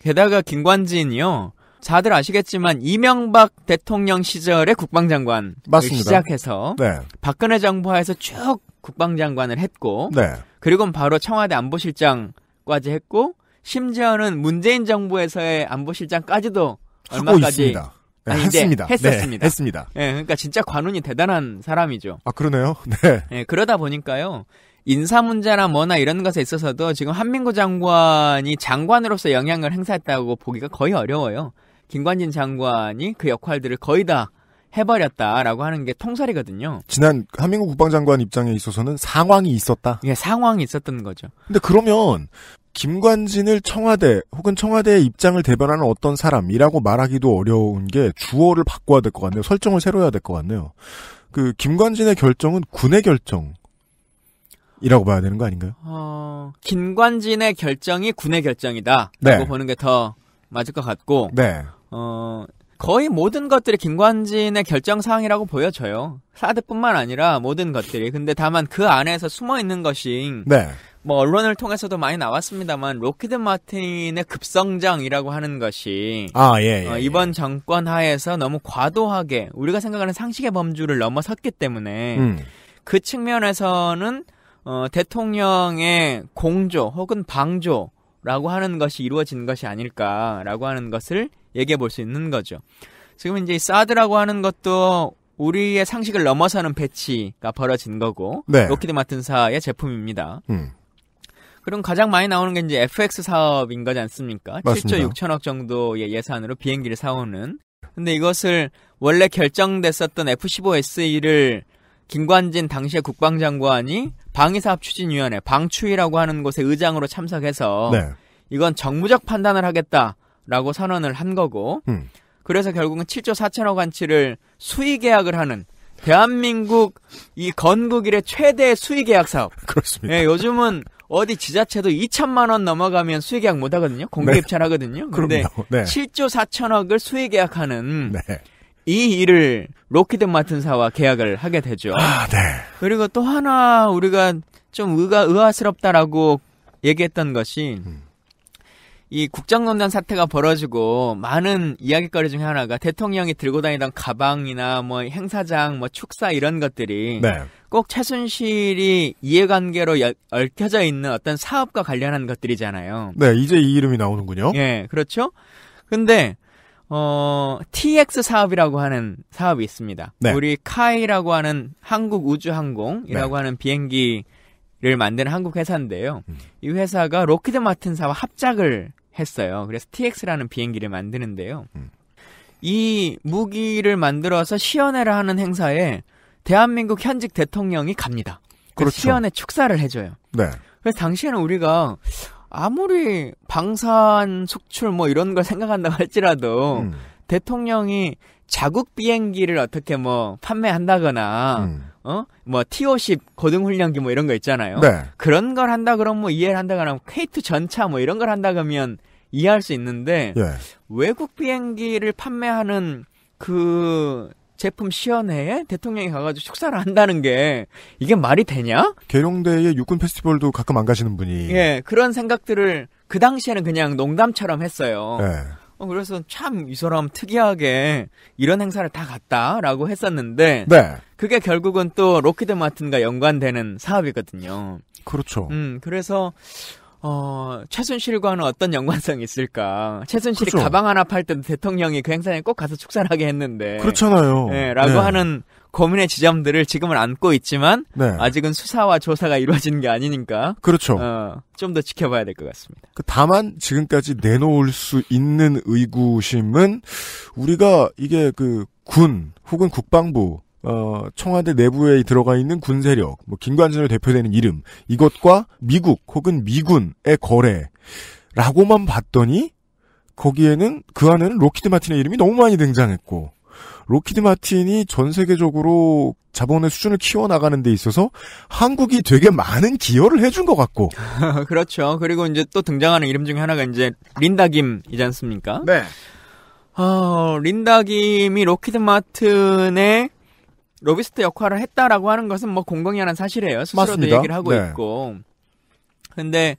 게다가 김관진이요. 다들 아시겠지만 이명박 대통령 시절에 국방장관 맞습니다. 시작해서 네. 박근혜 정부 하에서 쭉 국방장관을 했고 네. 그리고 바로 청와대 안보실장까지 했고 심지어는 문재인 정부에서의 안보실장까지도 얼마까지 네, 했습니다. 네, 했었습니다. 네, 했습니다. 네, 그러니까 진짜 관훈이 대단한 사람이죠. 아, 그러네요. 네. 예, 그러다 보니까요. 인사 문제나 뭐나 이런 것에 있어서도 지금 한민구 장관이 장관으로서 영향을 행사했다고 보기가 거의 어려워요. 김관진 장관이 그 역할들을 거의 다 해버렸다라고 하는 게 통설이거든요. 지난 한민구 국방장관 입장에 있어서는 상황이 있었다. 예, 상황이 있었던 거죠. 근데 그러면 김관진을 청와대 혹은 청와대의 입장을 대변하는 어떤 사람이라고 말하기도 어려운 게 주어를 바꿔야 될 것 같네요. 설정을 새로 해야 될 것 같네요. 그 김관진의 결정은 군의 결정이라고 봐야 되는 거 아닌가요? 어, 김관진의 결정이 군의 결정이다라고 네. 보는 게 더 맞을 것 같고, 네. 어, 거의 모든 것들이 김관진의 결정 사항이라고 보여져요. 사드뿐만 아니라 모든 것들이. 근데 다만 그 안에서 숨어 있는 것이 네. 뭐 언론을 통해서도 많이 나왔습니다만 로키드 마틴의 급성장이라고 하는 것이 아, 예, 예, 어, 예. 이번 예. 정권 하에서 너무 과도하게 우리가 생각하는 상식의 범주를 넘어섰기 때문에 음. 그 측면에서는 어, 대통령의 공조 혹은 방조라고 하는 것이 이루어진 것이 아닐까라고 하는 것을 얘기해 볼 수 있는 거죠. 지금 이제 사드라고 하는 것도 우리의 상식을 넘어서는 배치가 벌어진 거고 네. 로키드 마틴사의 제품입니다. 음. 그럼 가장 많이 나오는 게 이제 FX 사업인 거지 않습니까? 맞습니다. 7조 6천억 정도의 예산으로 비행기를 사오는. 근데 이것을 원래 결정됐었던 F-15SE를 김관진 당시의 국방장관이 방위사업 추진위원회 방추위라고 하는 곳에 의장으로 참석해서 네. 이건 정무적 판단을 하겠다라고 선언을 한 거고 음. 그래서 결국은 7조 4천억 원치를 수의 계약을 하는 대한민국 이 건국 일의 최대 수의 계약 사업. 그렇습니다. 예, 요즘은 어디 지자체도 2천만 원 넘어가면 수의계약 못 하거든요. 공개입찰 하거든요. 그런데 네. 7조 4천억을 수의계약하는 네. 이 일을 로키드 마틴사와 계약을 하게 되죠. 아, 네. 그리고 또 하나 우리가 좀 의가 의아스럽다라고 얘기했던 것이 음. 이 국정농단 사태가 벌어지고 많은 이야기거리 중에 하나가 대통령이 들고 다니던 가방이나 뭐 행사장, 뭐 축사 이런 것들이 네. 꼭 최순실이 이해관계로 여, 얽혀져 있는 어떤 사업과 관련한 것들이잖아요. 네, 이제 이 이름이 나오는군요. 예, 그렇죠. 근데 어, TX 사업이라고 하는 사업이 있습니다. 네. 우리 카이라고 하는 한국 우주항공이라고 네. 하는 비행기 를 만드는 한국 회사인데요. 음. 이 회사가 로키드 마틴사와 합작을 했어요. 그래서 TX라는 비행기를 만드는데요. 음. 이 무기를 만들어서 시연회를 하는 행사에 대한민국 현직 대통령이 갑니다. 그렇죠. 시연회 축사를 해줘요. 네. 그래서 당시에는 우리가 아무리 방산 속출 뭐 이런 걸 생각한다고 할지라도 음. 대통령이 자국 비행기를 어떻게 뭐 판매한다거나 음. 어? 뭐 티오십 고등 훈련기 뭐 이런 거 있잖아요. 네. 그런 걸 한다 그러면 뭐 이해를 한다 그러면 K2 전차 뭐 이런 걸 한다 그러면 이해할 수 있는데 예. 외국 비행기를 판매하는 그 제품 시연회에 대통령이 가가지고 축사를 한다는 게 이게 말이 되냐? 계룡대의 육군 페스티벌도 가끔 안 가시는 분이 예 그런 생각들을 그 당시에는 그냥 농담처럼 했어요. 예. 어, 그래서 참이 사람 특이하게 이런 행사를 다 갔다라고 했었는데 네. 그게 결국은 또 로키드 마틴과 연관되는 사업이거든요. 그렇죠. 음, 그래서 어, 최순실과는 어떤 연관성이 있을까? 최순실이 그렇죠. 가방 하나 팔 때도 대통령이 그 행사에 꼭 가서 축사하게 했는데 그렇잖아요. 네, 라고 네. 하는 고민의 지점들을 지금은 안고 있지만 네. 아직은 수사와 조사가 이루어지는 게 아니니까 그렇죠. 어, 좀 더 지켜봐야 될 것 같습니다. 그 다만 지금까지 내놓을 수 있는 의구심은 우리가 이게 그 군 혹은 국방부 어, 청와대 내부에 들어가 있는 군 세력, 뭐 김관진을 대표되는 이름 이것과 미국 혹은 미군의 거래라고만 봤더니 거기에는 그 안에는 로키드 마틴의 이름이 너무 많이 등장했고 로키드 마틴이 전 세계적으로 자본의 수준을 키워나가는 데 있어서 한국이 되게 많은 기여를 해준 것 같고. 그렇죠. 그리고 이제 또 등장하는 이름 중에 하나가 이제 린다 김이지 않습니까? 네. 어, 린다 김이 로키드 마틴의 로비스트 역할을 했다라고 하는 것은 뭐 공공연한 사실이에요. 스스로도 맞습니다. 얘기를 하고 네. 있고. 근데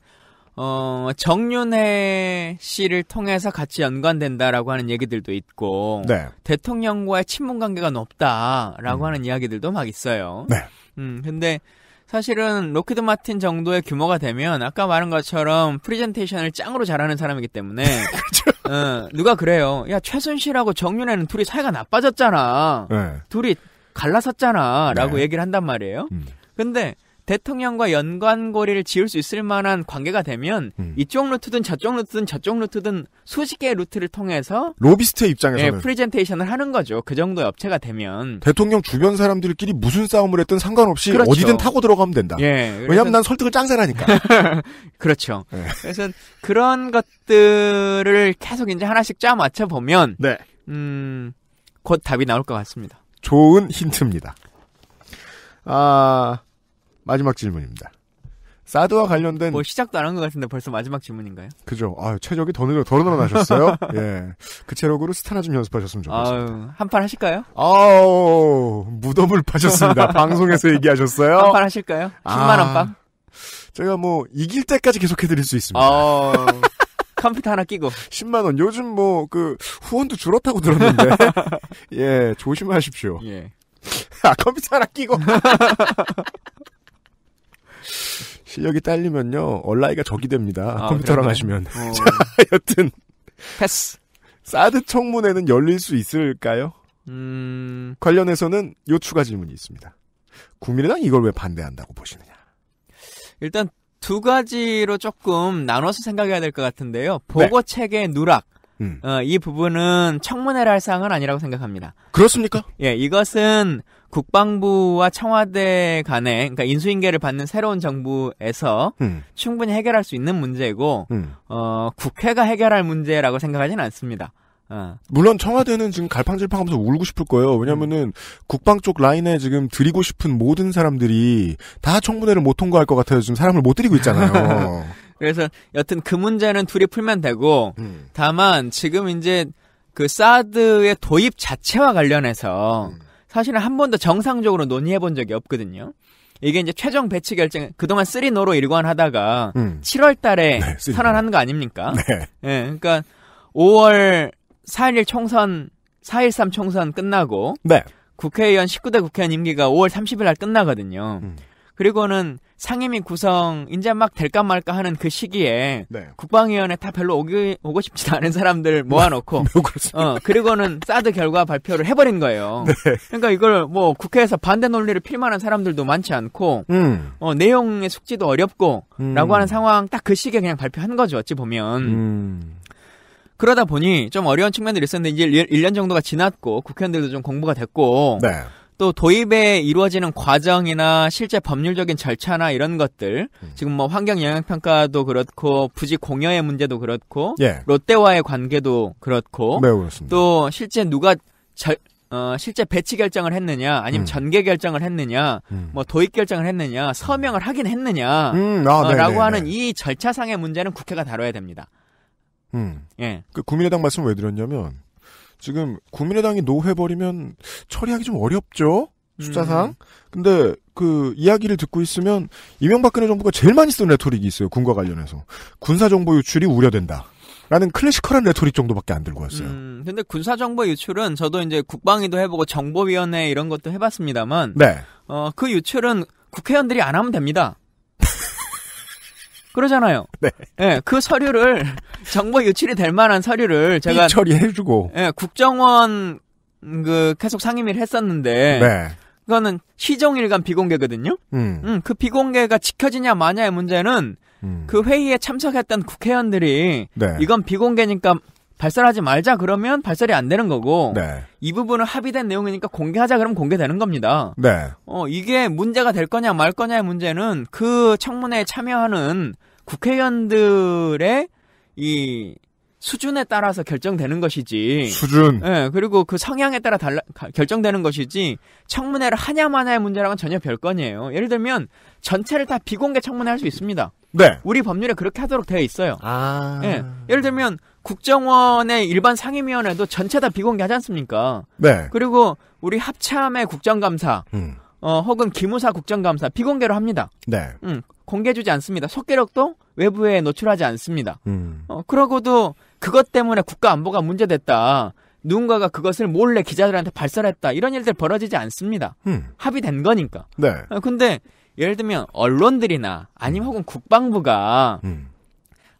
어, 정윤회 씨를 통해서 같이 연관된다라고 하는 얘기들도 있고 네. 대통령과의 친분 관계가 높다라고 음. 하는 이야기들도 막 있어요. 네. 음, 근데 사실은 로키드 마틴 정도의 규모가 되면 아까 말한 것처럼 프리젠테이션을 짱으로 잘하는 사람이기 때문에 그렇죠. 어, 누가 그래요. 야 최순실하고 정윤회는 둘이 사이가 나빠졌잖아. 네. 둘이 갈라섰잖아. 라고 네. 얘기를 한단 말이에요. 음. 근데 대통령과 연관고리를 지을 수 있을 만한 관계가 되면 음. 이쪽 루트든 저쪽 루트든 저쪽 루트든 수십 개의 루트를 통해서 로비스트의 입장에서는 예, 프리젠테이션을 하는 거죠. 그 정도의 업체가 되면 대통령 주변 사람들끼리 무슨 싸움을 했든 상관없이 그렇죠. 어디든 타고 들어가면 된다. 예, 왜냐하면 난 설득을 짱잘하니까. 그렇죠. 예. 그래서 그런 것들을 계속 이제 하나씩 짜 맞춰 보면 네. 음, 곧 답이 나올 것 같습니다. 좋은 힌트입니다. 아, 마지막 질문입니다. 사드와 관련된 뭐 시작도 안 한 것 같은데 벌써 마지막 질문인가요? 그죠. 아 체력이 더 늘어 더 늘어나셨어요. 예, 그 체력으로 스타나 좀 연습하셨으면 좋겠습니다. 한판 하실까요? 아우 무덤을 파셨습니다. 방송에서 얘기하셨어요. 한 판 하실까요? 10만 아. 원 빵. 제가 뭐 이길 때까지 계속해드릴 수 있습니다. 어... 컴퓨터 하나 끼고. 10만 원. 요즘 뭐 그 후원도 줄었다고 들었는데. 예, 조심하십시오. 예. 아, 컴퓨터 하나 끼고. 실력이 딸리면요. 얼라이가 적이 됩니다. 아, 컴퓨터랑 그러네. 하시면. 어. 자, 여튼 패스. 사드 청문회는 열릴 수 있을까요? 음... 관련해서는 요 추가 질문이 있습니다. 국민의당 이걸 왜 반대한다고 보시느냐? 일단 두 가지로 조금 나눠서 생각해야 될 것 같은데요. 네. 보고 책의 누락. 음. 어, 이 부분은 청문회를 할 사항은 아니라고 생각합니다. 그렇습니까? 예, 이것은 국방부와 청와대 간에 그러니까 인수인계를 받는 새로운 정부에서 음. 충분히 해결할 수 있는 문제고 음. 어, 국회가 해결할 문제라고 생각하지는 않습니다. 어. 물론 청와대는 지금 갈팡질팡하면서 울고 싶을 거예요. 왜냐면은 음. 국방 쪽 라인에 지금 드리고 싶은 모든 사람들이 다 청문회를 못 통과할 것 같아서 지금 사람을 못 드리고 있잖아요. 그래서 여튼 그 문제는 둘이 풀면 되고 음. 다만 지금 이제 그 사드의 도입 자체와 관련해서 음. 사실은 한 번도 정상적으로 논의해 본 적이 없거든요. 이게 이제 최종 배치 결정 그동안 3노로 일관하다가 7월 음. 달에 네, 선언하는 거 아닙니까? 네. 네 그러니까 5월 4.11 총선, 4.13 총선 끝나고 네. 국회의원 19대 국회의원 임기가 5월 30일 날 끝나거든요. 음. 그리고는 상임위 구성 이제 막 될까 말까 하는 그 시기에 네. 국방위원회 다 별로 오기, 오고 싶지도 않은 사람들 뭐, 모아놓고 뭐 어 그리고는 사드 결과 발표를 해버린 거예요. 네. 그러니까 이걸 뭐 국회에서 반대 논리를 필만한 사람들도 많지 않고 음. 어 내용의 숙지도 어렵고라고 음. 하는 상황 딱 그 시기에 그냥 발표한 거죠 어찌 보면. 음. 그러다 보니 좀 어려운 측면들이 있었는데 이제 1년 정도가 지났고 국회의원들도 좀 공부가 됐고 네. 또 도입에 이루어지는 과정이나 실제 법률적인 절차나 이런 것들 음. 지금 뭐 환경 영향 평가도 그렇고 부지 공여의 문제도 그렇고 예. 롯데와의 관계도 그렇고 또 실제 누가 절, 어, 실제 배치 결정을 했느냐, 아니면 음. 전개 결정을 했느냐, 음. 뭐 도입 결정을 했느냐, 서명을 하긴 했느냐, 음, 아, 어, 네, 라고 네, 하는 네. 이 절차상의 문제는 국회가 다뤄야 됩니다. 음. 예. 그 국민의당 말씀 왜 드렸냐면 지금 국민의당이 노해버리면 처리하기 좀 어렵죠. 숫자상. 음. 근데 그 이야기를 듣고 있으면 이명박근혜 정부가 제일 많이 쓴 레토릭이 있어요. 군과 관련해서. 군사정보 유출이 우려된다. 라는 클래식컬한 레토릭 정도밖에 안 들고 왔어요. 음, 근데 군사정보 유출은 저도 이제 국방위도 해보고 정보위원회 이런 것도 해봤습니다만. 네. 어, 그 유출은 국회의원들이 안 하면 됩니다. 그러잖아요. 네. 네. 그 서류를 정보 유출이 될 만한 서류를 제가 처리해주고. 예, 네, 국정원 그 계속 상임위를 했었는데. 네. 그거는 시종일관 비공개거든요. 음. 음, 그 비공개가 지켜지냐 마냐의 문제는 음. 그 회의에 참석했던 국회의원들이 네. 이건 비공개니까 발설하지 말자 그러면 발설이 안 되는 거고 네. 이 부분은 합의된 내용이니까 공개하자 그러면 공개되는 겁니다. 네. 어 이게 문제가 될 거냐 말 거냐의 문제는 그 청문회에 참여하는 국회의원들의 이 수준에 따라서 결정되는 것이지. 수준. 예, 그리고 그 성향에 따라 달라, 결정되는 것이지, 청문회를 하냐 마냐의 문제랑은 전혀 별건이에요. 예를 들면, 전체를 다 비공개 청문회 할 수 있습니다. 네. 우리 법률에 그렇게 하도록 되어 있어요. 아. 예. 예를 들면, 국정원의 일반 상임위원회도 전체 다 비공개하지 않습니까? 네. 그리고 우리 합참의 국정감사, 음. 어, 혹은 기무사 국정감사 비공개로 합니다. 네. 음, 공개해주지 않습니다. 속기력도 외부에 노출하지 않습니다. 음. 어, 그러고도 그것 때문에 국가 안보가 문제됐다. 누군가가 그것을 몰래 기자들한테 발설했다. 이런 일들 벌어지지 않습니다. 음. 합의된 거니까. 네. 어, 근데 예를 들면 언론들이나 아니면 음. 혹은 국방부가 음.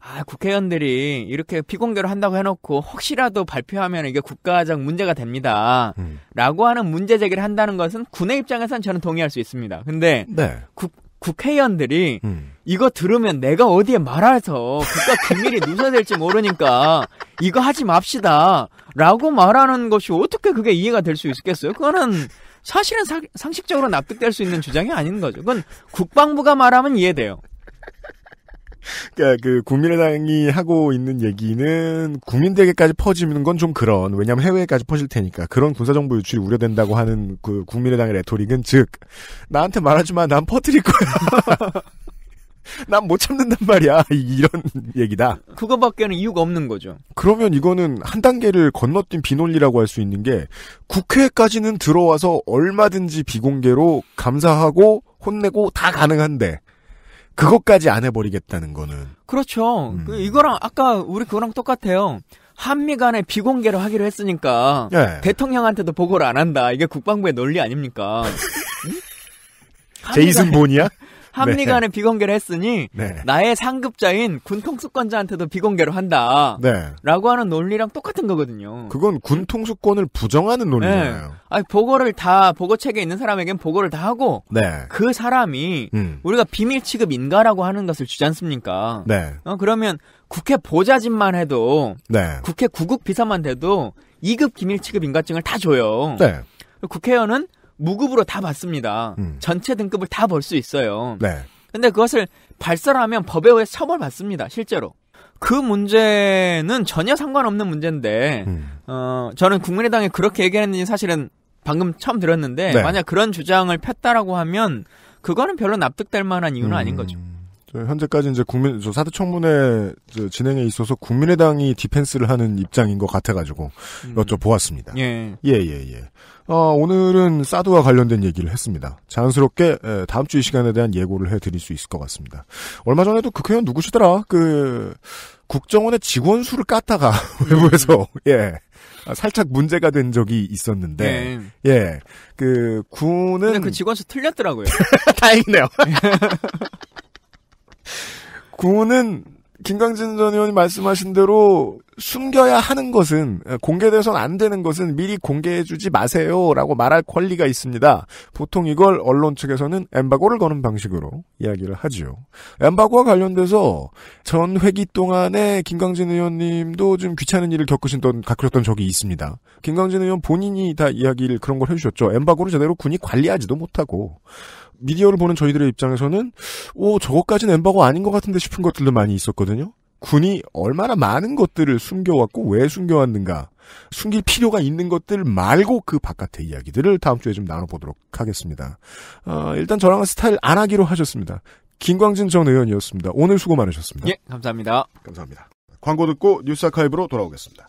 아, 국회의원들이 이렇게 피공개를 한다고 해놓고 혹시라도 발표하면 이게 국가적 문제가 됩니다. 음. 라고 하는 문제 제기를 한다는 것은 군의 입장에선 저는 동의할 수 있습니다. 근데 네. 국, 국회의원들이 음. 이거 들으면 내가 어디에 말해서 국가 기밀이 누설될지 모르니까 이거 하지 맙시다. 라고 말하는 것이 어떻게 그게 이해가 될 수 있겠어요? 그거는 사실은 사, 상식적으로 납득될 수 있는 주장이 아닌 거죠. 그건 국방부가 말하면 이해돼요. 그러니까 그 국민의당이 하고 있는 얘기는 국민들에게까지 퍼지는 건 좀 그런 왜냐하면 해외까지 퍼질 테니까 그런 군사정보 유출이 우려된다고 하는 그 국민의당의 레토릭은 즉 나한테 말하지 마난 퍼뜨릴 거야. 난 못 참는단 말이야. 이런 얘기다. 그거밖에는 이유가 없는 거죠. 그러면 이거는 한 단계를 건너뛴 비논리라고 할 수 있는 게 국회까지는 들어와서 얼마든지 비공개로 감사하고 혼내고 다 가능한데 그것까지 안 해버리겠다는 거는. 그렇죠. 음. 그 이거랑 아까 우리 그거랑 똑같아요. 한미 간에 비공개로 하기로 했으니까 예. 대통령한테도 보고를 안 한다. 이게 국방부의 논리 아닙니까? 제이슨 본이야? 한미 간에 네. 비공개를 했으니 네. 나의 상급자인 군 통수권자한테도 비공개를 한다. 네. 라고 하는 논리랑 똑같은 거거든요. 그건 군 통수권을 부정하는 논리잖아요. 아니, 보고를 다 보고 책에 있는 사람에겐 보고를 다 하고 그 사람이 음. 우리가 비밀 취급 인가라고 하는 것을 주지 않습니까? 어, 그러면 국회 보좌진만 해도 네. 국회 구국 비서만 돼도 2급 기밀 취급 인가증을 다 줘요. 네. 국회의원은 무급으로 다 받습니다. 음. 전체 등급을 다 볼 수 있어요. 네. 근데 그것을 발설하면 법에 의해 처벌받습니다. 실제로. 그 문제는 전혀 상관없는 문제인데 음. 어 저는 국민의당이 그렇게 얘기했는지 사실은 방금 처음 들었는데 네. 만약 그런 주장을 폈다라고 하면 그거는 별로 납득될 만한 이유는 음. 아닌 거죠. 현재까지 이제 국민 저사대 청문회 저 진행에 있어서 국민의당이 디펜스를 하는 입장인 것 같아가지고 음. 여쭤보았습니다. 예예예 예. 예, 예. 어, 오늘은 사드와 관련된 얘기를 했습니다. 자연스럽게 다음 주 이 시간에 대한 예고를 해드릴 수 있을 것 같습니다. 얼마 전에도 국회의원 누구시더라 그 국정원의 직원 수를 깠다가 외부에서 음. 예 살짝 문제가 된 적이 있었는데 네. 예그 군은 그 직원 수 틀렸더라고요. 다행이네요. 구호는 김강진 전 의원이 말씀하신 대로 숨겨야 하는 것은 공개돼선 안 되는 것은 미리 공개해주지 마세요라고 말할 권리가 있습니다. 보통 이걸 언론 측에서는 엠바고를 거는 방식으로 이야기를 하지요. 엠바고와 관련돼서 전 회기 동안에 김강진 의원님도 좀 귀찮은 일을 겪으신던 겪으셨던 적이 있습니다. 김강진 의원 본인이 다 이야기를 그런 걸 해주셨죠. 엠바고를 제대로 군이 관리하지도 못하고 미디어를 보는 저희들의 입장에서는 오 저것까지는 엠바고 아닌 것 같은데 싶은 것들도 많이 있었거든요. 군이 얼마나 많은 것들을 숨겨왔고 왜 숨겨왔는가 숨길 필요가 있는 것들 말고 그 바깥의 이야기들을 다음 주에 좀 나눠보도록 하겠습니다. 어, 일단 저랑 은 스타일 안 하기로 하셨습니다. 김광진 전 의원이었습니다. 오늘 수고 많으셨습니다. 예, 감사합니다. 감사합니다. 광고 듣고 뉴스 아카이브로 돌아오겠습니다.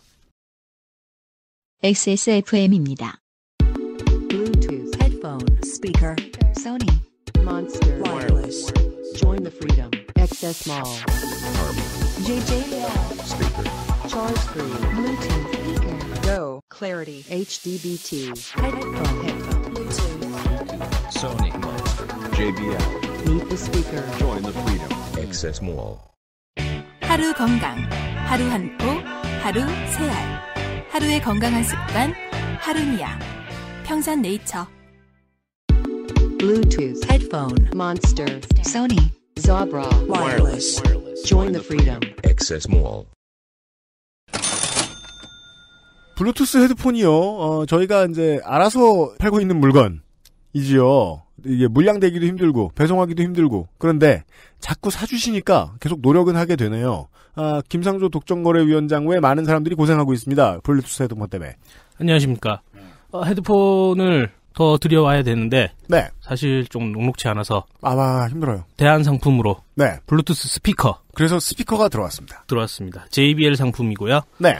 XSFM입니다. Bluetooth, headphone, speaker, Sony. Monster Wireless. Join the Freedom. XS Mall. JJ Mall. Speaker. Charge free. Bluetooth speaker. Go. Clarity. HDBT. Headphone. Headphone. Bluetooth. Sony Monster. JBL. Meet the speaker. Join the Freedom. XS Mall. 하루 건강. 하루 한 포. 하루 세 알. 하루의 건강한 습관. 하루니아. 평산 네이처. Bluetooth, headphone, Monster, Sony, Zabra, wireless. Join the freedom. Access Mall. 블루투스 헤드폰이요. 어, 저희가 이제 알아서 팔고 있는 물건이지요. 이게 물량 되기도 힘들고 배송하기도 힘들고 그런데 자꾸 사주시니까 계속 노력은 하게 되네요. 아, 김상조 독점거래위원장 외 많은 사람들이 고생하고 있습니다. 블루투스 헤드폰 때문에. 안녕하십니까. 어, 헤드폰을 더 들여와야 되는데 네. 사실 좀 녹록치 않아서 아마 아, 힘들어요. 대한 상품으로 네. 블루투스 스피커. 그래서 스피커가 들어왔습니다. 들어왔습니다. JBL 상품이고요. 네.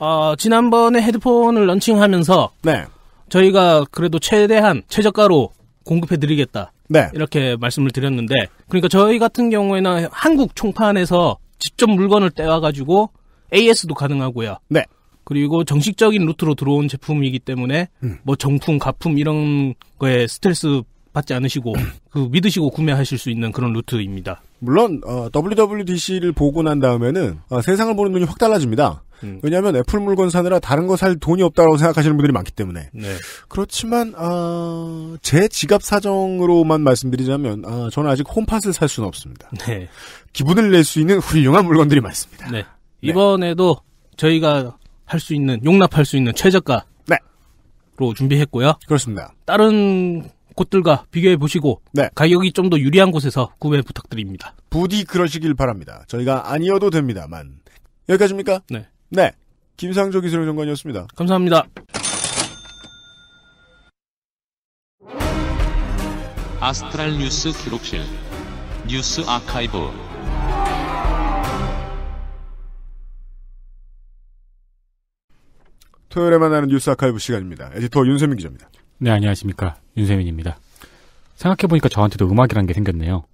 어, 지난번에 헤드폰을 런칭하면서 네. 저희가 그래도 최대한 최저가로 공급해드리겠다. 네. 이렇게 말씀을 드렸는데 그러니까 저희 같은 경우에는 한국 총판에서 직접 물건을 떼와가지고 AS도 가능하고요. 네. 그리고 정식적인 루트로 들어온 제품이기 때문에 음. 뭐 정품, 가품 이런 거에 스트레스 받지 않으시고 그 믿으시고 구매하실 수 있는 그런 루트입니다. 물론 어, WWDC를 보고 난 다음에는 어, 세상을 보는 눈이 확 달라집니다. 음. 왜냐하면 애플 물건 사느라 다른 거 살 돈이 없다고 생각하시는 분들이 많기 때문에 네. 그렇지만 어, 제 지갑 사정으로만 말씀드리자면 아, 저는 아직 홈팟을 살 수는 없습니다. 네. 기분을 낼 수 있는 훌륭한 물건들이 많습니다. 네. 네. 이번에도 저희가 할수 있는 용납할 수 있는 최저가로 네. 준비했고요. 그렇습니다. 다른 곳들과 비교해 보시고 네. 가격이 좀 더 유리한 곳에서 구매 부탁드립니다. 부디 그러시길 바랍니다. 저희가 아니어도 됩니다만 여기까지입니까? 네. 네. 김상조 기술정관이었습니다. 감사합니다. 아스트랄 뉴스 기록실 뉴스 아카이브 토요일에 만나는 뉴스 아카이브 시간입니다. 에디터 윤세민 기자입니다. 네, 안녕하십니까. 윤세민입니다. 생각해보니까 저한테도 음악이란 게 생겼네요.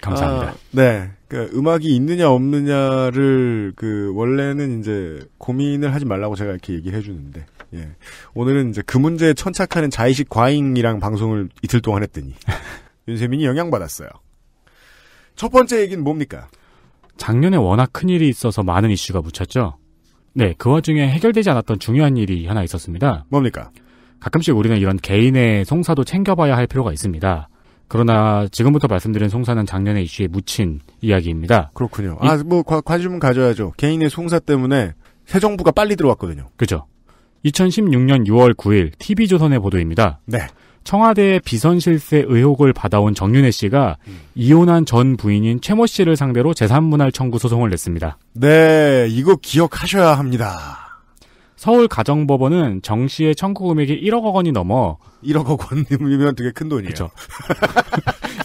감사합니다. 아, 네. 그 음악이 있느냐 없느냐를 그 원래는 이제 고민을 하지 말라고 제가 이렇게 얘기를 해주는데 예. 오늘은 이제 그 문제에 천착하는 자의식 과잉이랑 방송을 이틀 동안 했더니 윤세민이 영향받았어요. 첫 번째 얘기는 뭡니까? 작년에 워낙 큰 일이 있어서 많은 이슈가 묻혔죠. 네, 그 와중에 해결되지 않았던 중요한 일이 하나 있었습니다. 뭡니까? 가끔씩 우리는 이런 개인의 송사도 챙겨봐야 할 필요가 있습니다. 그러나 지금부터 말씀드린 송사는 작년에 이슈에 묻힌 이야기입니다. 그렇군요. 이... 아, 뭐 과, 관심은 가져야죠. 개인의 송사 때문에 새 정부가 빨리 들어왔거든요. 그죠. 2016년 6월 9일 TV조선의 보도입니다. 네. 청와대의 비선실세 의혹을 받아온 정윤혜 씨가 음. 이혼한 전 부인인 최모 씨를 상대로 재산분할 청구 소송을 냈습니다. 네, 이거 기억하셔야 합니다. 서울 가정법원은 정 씨의 청구 금액이 1억억 원이 넘어 1억억 원이면 되게 큰돈이죠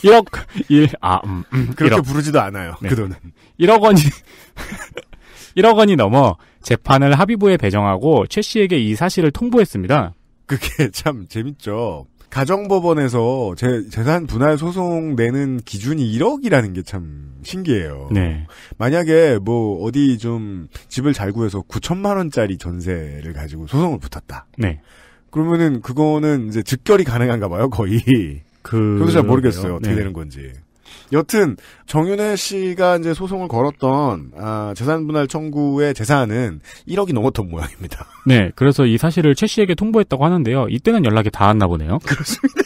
1억 1 아, 음, 음 그렇게 1억. 부르지도 않아요. 네. 그 돈은 1억 원이 1억 원이 넘어 재판을 합의부에 배정하고 최 씨에게 이 사실을 통보했습니다. 그게 참 재밌죠. 가정법원에서 재, 재산 분할 소송 내는 기준이 1억이라는 게 참 신기해요. 네. 만약에 뭐 어디 좀 집을 잘 구해서 9천만 원짜리 전세를 가지고 소송을 붙었다. 네. 그러면은 그거는 이제 즉결이 가능한가 봐요, 거의. 그... 저도 잘 모르겠어요. 어떻게 네. 되는 건지. 여튼 정윤혜 씨가 이제 소송을 걸었던 아, 재산분할 청구의 재산은 1억이 넘었던 모양입니다. 네, 그래서 이 사실을 최 씨에게 통보했다고 하는데요. 이때는 연락이 닿았나 보네요. 그렇습니다.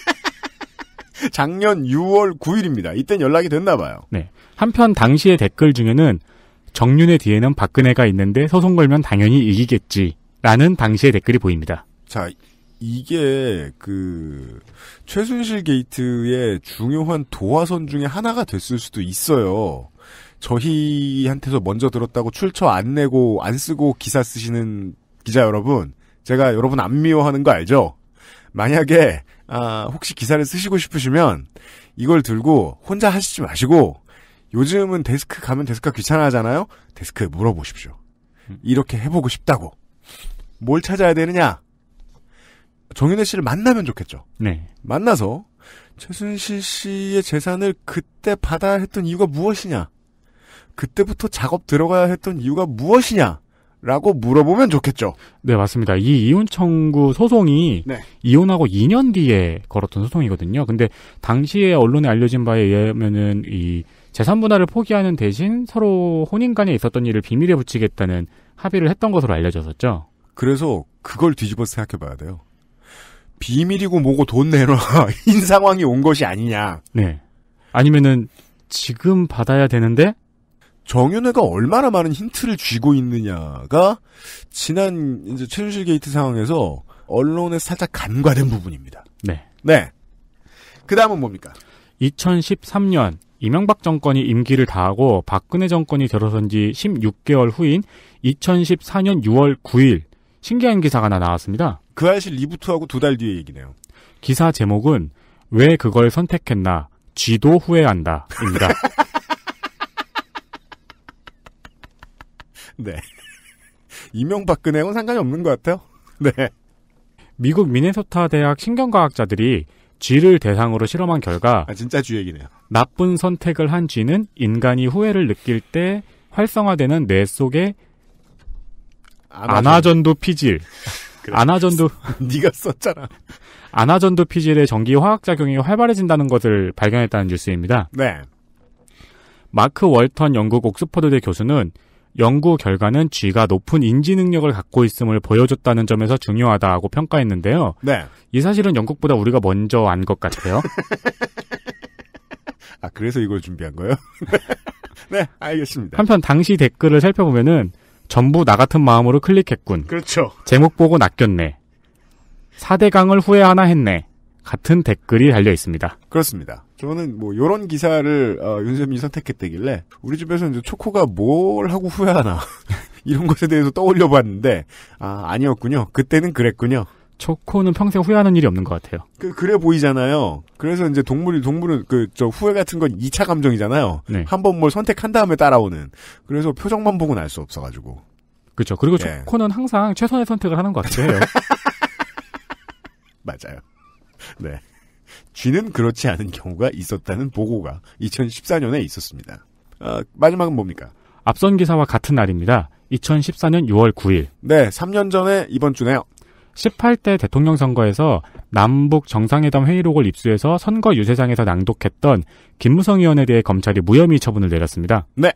작년 6월 9일입니다. 이땐 연락이 됐나 봐요. 네. 한편 당시의 댓글 중에는 정윤의 뒤에는 박근혜가 있는데 소송 걸면 당연히 이기겠지라는 당시의 댓글이 보입니다. 자, 이게 그 최순실 게이트의 중요한 도화선 중에 하나가 됐을 수도 있어요. 저희한테서 먼저 들었다고 출처 안 내고 안 쓰고 기사 쓰시는 기자 여러분, 제가 여러분 안 미워하는 거 알죠? 만약에 아, 혹시 기사를 쓰시고 싶으시면 이걸 들고 혼자 하시지 마시고 요즘은 데스크 가면 데스크가 귀찮아하잖아요. 데스크에 물어보십시오. 음. 이렇게 해보고 싶다고. 뭘 찾아야 되느냐? 정윤혜 씨를 만나면 좋겠죠. 네. 만나서 최순실 씨의 재산을 그때 받아야 했던 이유가 무엇이냐? 그때부터 작업 들어가야 했던 이유가 무엇이냐? 라고 물어보면 좋겠죠. 네, 맞습니다. 이 이혼 청구 소송이 네. 이혼하고 2년 뒤에 걸었던 소송이거든요. 근데 당시에 언론에 알려진 바에 의하면은 이 재산 분할을 포기하는 대신 서로 혼인 간에 있었던 일을 비밀에 붙이겠다는 합의를 했던 것으로 알려졌었죠. 그래서 그걸 뒤집어 생각해 봐야 돼요. 비밀이고 뭐고 돈 내놔 인 상황이 온 것이 아니냐. 네. 아니면은 지금 받아야 되는데 정윤회가 얼마나 많은 힌트를 쥐고 있느냐가 지난 이제 최순실 게이트 상황에서 언론에 살짝 간과된 부분입니다. 네. 네. 그 다음은 뭡니까? 2013년 이명박 정권이 임기를 다하고 박근혜 정권이 들어선 지 16개월 후인 2014년 6월 9일 신기한 기사가 하나 나왔습니다. 그 아이실 리부트하고 두 달 뒤의 얘기네요. 기사 제목은 왜 그걸 선택했나 쥐도 후회한다입니다. 네. 이명박근혜는 상관이 없는 것 같아요. 네. 미국 미네소타 대학 신경과학자들이 쥐를 대상으로 실험한 결과 아, 진짜 쥐 얘기네요. 나쁜 선택을 한 쥐는 인간이 후회를 느낄 때 활성화되는 뇌 속에 마 아나전도 피질 그래. 그렇죠. 아나전도 네가 썼잖아. 아나전도 피질의 전기 화학 작용이 활발해진다는 것을 발견했다는 뉴스입니다. 네. 마크 월턴 영국 옥스퍼드대 교수는 연구 결과는 쥐가 높은 인지 능력을 갖고 있음을 보여줬다는 점에서 중요하다고 평가했는데요. 네. 이 사실은 영국보다 우리가 먼저 안 것 같아요. 아, 그래서 이걸 준비한 거예요? 네, 알겠습니다. 한편 당시 댓글을 살펴보면은 전부 나 같은 마음으로 클릭했군. 그렇죠. 제목 보고 낚였네. 4대강을 후회하나 했네. 같은 댓글이 달려 있습니다. 그렇습니다. 저는 뭐 요런 기사를 어, 윤세민이 선택했대길래 우리 집에서 이제 초코가 뭘 하고 후회하나 이런 것에 대해서 떠올려 봤는데 아 아니었군요. 그때는 그랬군요. 초코는 평생 후회하는 일이 없는 것 같아요. 그, 그래 보이잖아요. 그래서 이제 동물이, 동물은, 그, 저, 후회 같은 건 2차 감정이잖아요. 네. 한번 뭘 선택한 다음에 따라오는. 그래서 표정만 보고는 알 수 없어가지고. 그렇죠. 그리고 예. 네. 초코는 항상 최선의 선택을 하는 것 같아요. 맞아요. 네. 쥐는 그렇지 않은 경우가 있었다는 보고가 2014년에 있었습니다. 어, 마지막은 뭡니까? 앞선 기사와 같은 날입니다. 2014년 6월 9일. 네, 3년 전에 이번 주네요. 18대 대통령 선거에서 남북 정상회담 회의록을 입수해서 선거 유세장에서 낭독했던 김무성 의원에 대해 검찰이 무혐의 처분을 내렸습니다. 네.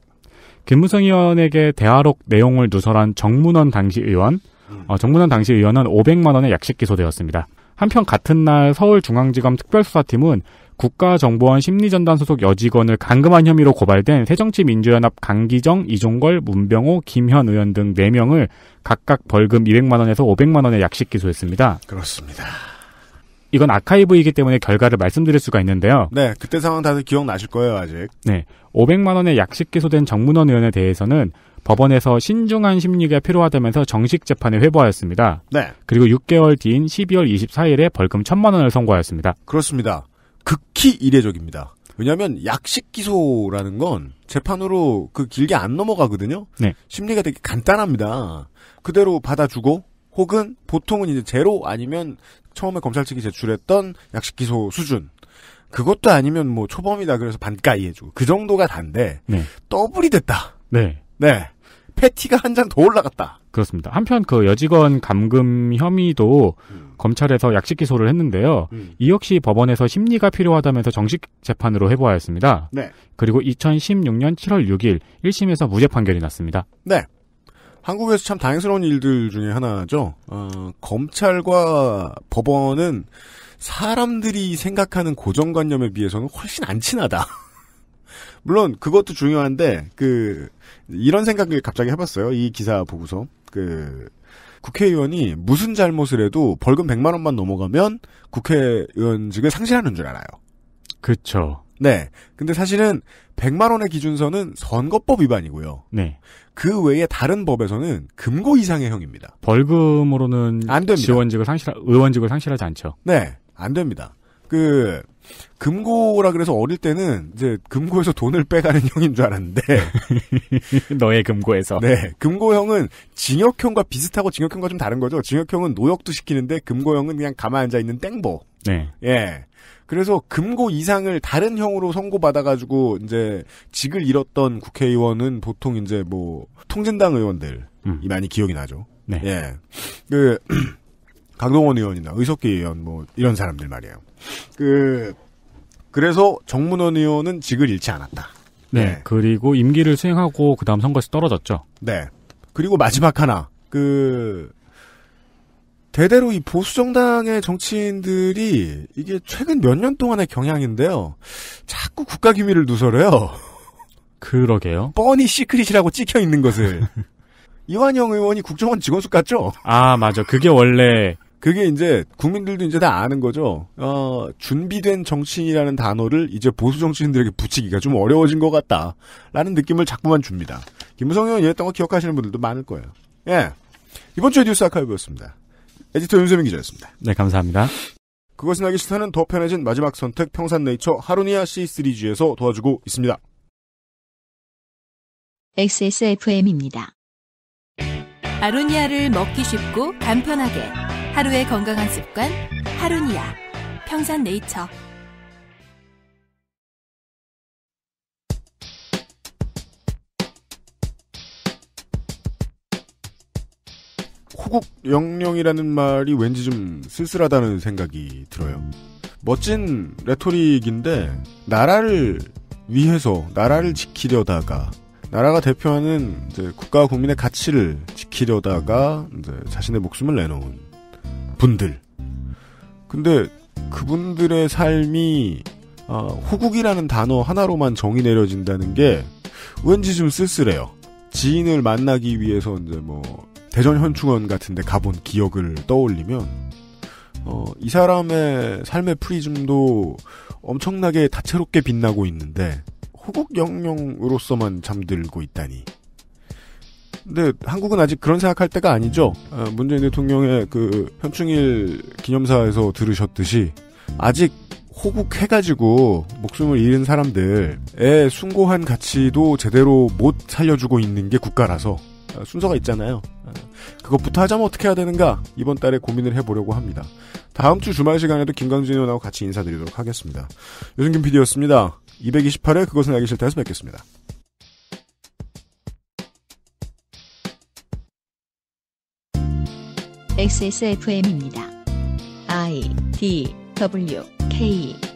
김무성 의원에게 대화록 내용을 누설한 정문원 당시 의원, 어, 정문원 당시 의원은 500만 원의 약식 기소되었습니다. 한편 같은 날 서울중앙지검 특별수사팀은 국가정보원 심리전단 소속 여직원을 강금한 혐의로 고발된 새정치민주연합 강기정, 이종걸, 문병호, 김현 의원 등 4명을 각각 벌금 200만원에서 500만원의 약식 기소했습니다. 그렇습니다. 이건 아카이브이기 때문에 결과를 말씀드릴 수가 있는데요. 네, 그때 상황 다들 기억나실 거예요, 아직. 네. 500만원의 약식 기소된 정문원 의원에 대해서는 법원에서 신중한 심리가 필요하다면서 정식 재판에 회부하였습니다. 네. 그리고 6개월 뒤인 12월 24일에 벌금 1000만 원을 선고하였습니다. 그렇습니다. 극히 이례적입니다. 왜냐하면 약식 기소라는 건 재판으로 그 길게 안 넘어가거든요. 네. 심리가 되게 간단합니다. 그대로 받아주고 혹은 보통은 이제 제로 아니면 처음에 검찰 측이 제출했던 약식 기소 수준 그것도 아니면 뭐 초범이다 그래서 반가이 해주고 그 정도가 단데 네. 더블이 됐다. 네. 네. 패티가 한 장 더 올라갔다. 그렇습니다. 한편 그 여직원 감금 혐의도 음. 검찰에서 약식 기소를 했는데요. 음. 이 역시 법원에서 심리가 필요하다면서 정식 재판으로 해보하였습니다 네. 그리고 2016년 7월 6일 1심에서 무죄 판결이 났습니다. 네. 한국에서 참 다행스러운 일들 중에 하나죠. 어, 검찰과 법원은 사람들이 생각하는 고정관념에 비해서는 훨씬 안 친하다. 물론 그것도 중요한데 그 이런 생각을 갑자기 해봤어요. 이 기사 보고서 그 국회의원이 무슨 잘못을 해도 벌금 100만 원만 넘어가면 국회의원직을 상실하는 줄 알아요. 그렇죠. 네. 근데 사실은 100만 원의 기준선은 선거법 위반이고요. 네. 그 외에 다른 법에서는 금고 이상의 형입니다. 벌금으로는 안 됩니다. 지원직을 상실 의원직을 상실하지 않죠. 네. 안 됩니다. 그 금고라 그래서 어릴 때는 이제 금고에서 돈을 빼가는 형인 줄 알았는데 너의 금고에서 네 금고형은 징역형과 비슷하고 징역형과 좀 다른 거죠 징역형은 노역도 시키는데 금고형은 그냥 가만 앉아 있는 땡보 네예 그래서 금고 이상을 다른 형으로 선고받아가지고 이제 직을 잃었던 국회의원은 보통 이제 뭐 통진당 의원들이 음. 많이 기억이 나죠 네예그 강동원 의원이나 의석기 의원 뭐 이런 사람들 말이에요. 그 그래서 정문원 의원은 직을 잃지 않았다. 네. 네. 그리고 임기를 수행하고 그다음 선거에서 떨어졌죠. 네. 그리고 마지막 하나. 그 대대로 이 보수 정당의 정치인들이 이게 최근 몇 년 동안의 경향인데요. 자꾸 국가 기밀을 누설해요. 그러게요. 뻔히 시크릿이라고 찍혀 있는 것을. 이완영 의원이 국정원 직원수 같죠? 아, 맞아. 그게 원래 그게 이제 국민들도 이제 다 아는 거죠. 어, 준비된 정치인이라는 단어를 이제 보수 정치인들에게 붙이기가 좀 어려워진 것 같다라는 느낌을 자꾸만 줍니다. 김무성 의원 이했던거 기억하시는 분들도 많을 거예요. 예. 이번 주에 뉴스 아카이브였습니다. 에디터 윤세민 기자였습니다. 네, 감사합니다. 그것은 알기 싫다는 더 편해진 마지막 선택 평산네이처 하루니아 C3G에서 도와주고 있습니다. XSFM입니다. 아로니아를 먹기 쉽고 간편하게 하루의 건강한 습관 하루니아 평산네이처 호국 영령이라는 말이 왠지 좀 쓸쓸하다는 생각이 들어요. 멋진 레토릭인데 나라를 위해서 나라를 지키려다가 나라가 대표하는 국가와 국민의 가치를 지키려다가 자신의 목숨을 내놓은 분들. 근데 그분들의 삶이 어, 호국이라는 단어 하나로만 정의 내려진다는 게 왠지 좀 쓸쓸해요. 지인을 만나기 위해서 이제 뭐 대전 현충원 같은데 가본 기억을 떠올리면 어, 이 사람의 삶의 프리즘도 엄청나게 다채롭게 빛나고 있는데 호국 영령으로서만 잠들고 있다니. 근데 한국은 아직 그런 생각할 때가 아니죠. 어, 문재인 대통령의 그 현충일 기념사에서 들으셨듯이 아직 호국해가지고 목숨을 잃은 사람들의 숭고한 가치도 제대로 못 살려주고 있는 게 국가라서 어, 순서가 있잖아요. 어, 그것부터 하자면 어떻게 해야 되는가 이번 달에 고민을 해보려고 합니다. 다음 주 주말 시간에도 김강진 의원하고 같이 인사드리도록 하겠습니다. 요승김 PD였습니다. 228회 그것은 알기 싫다에서 뵙겠습니다. XSFM입니다. I D W K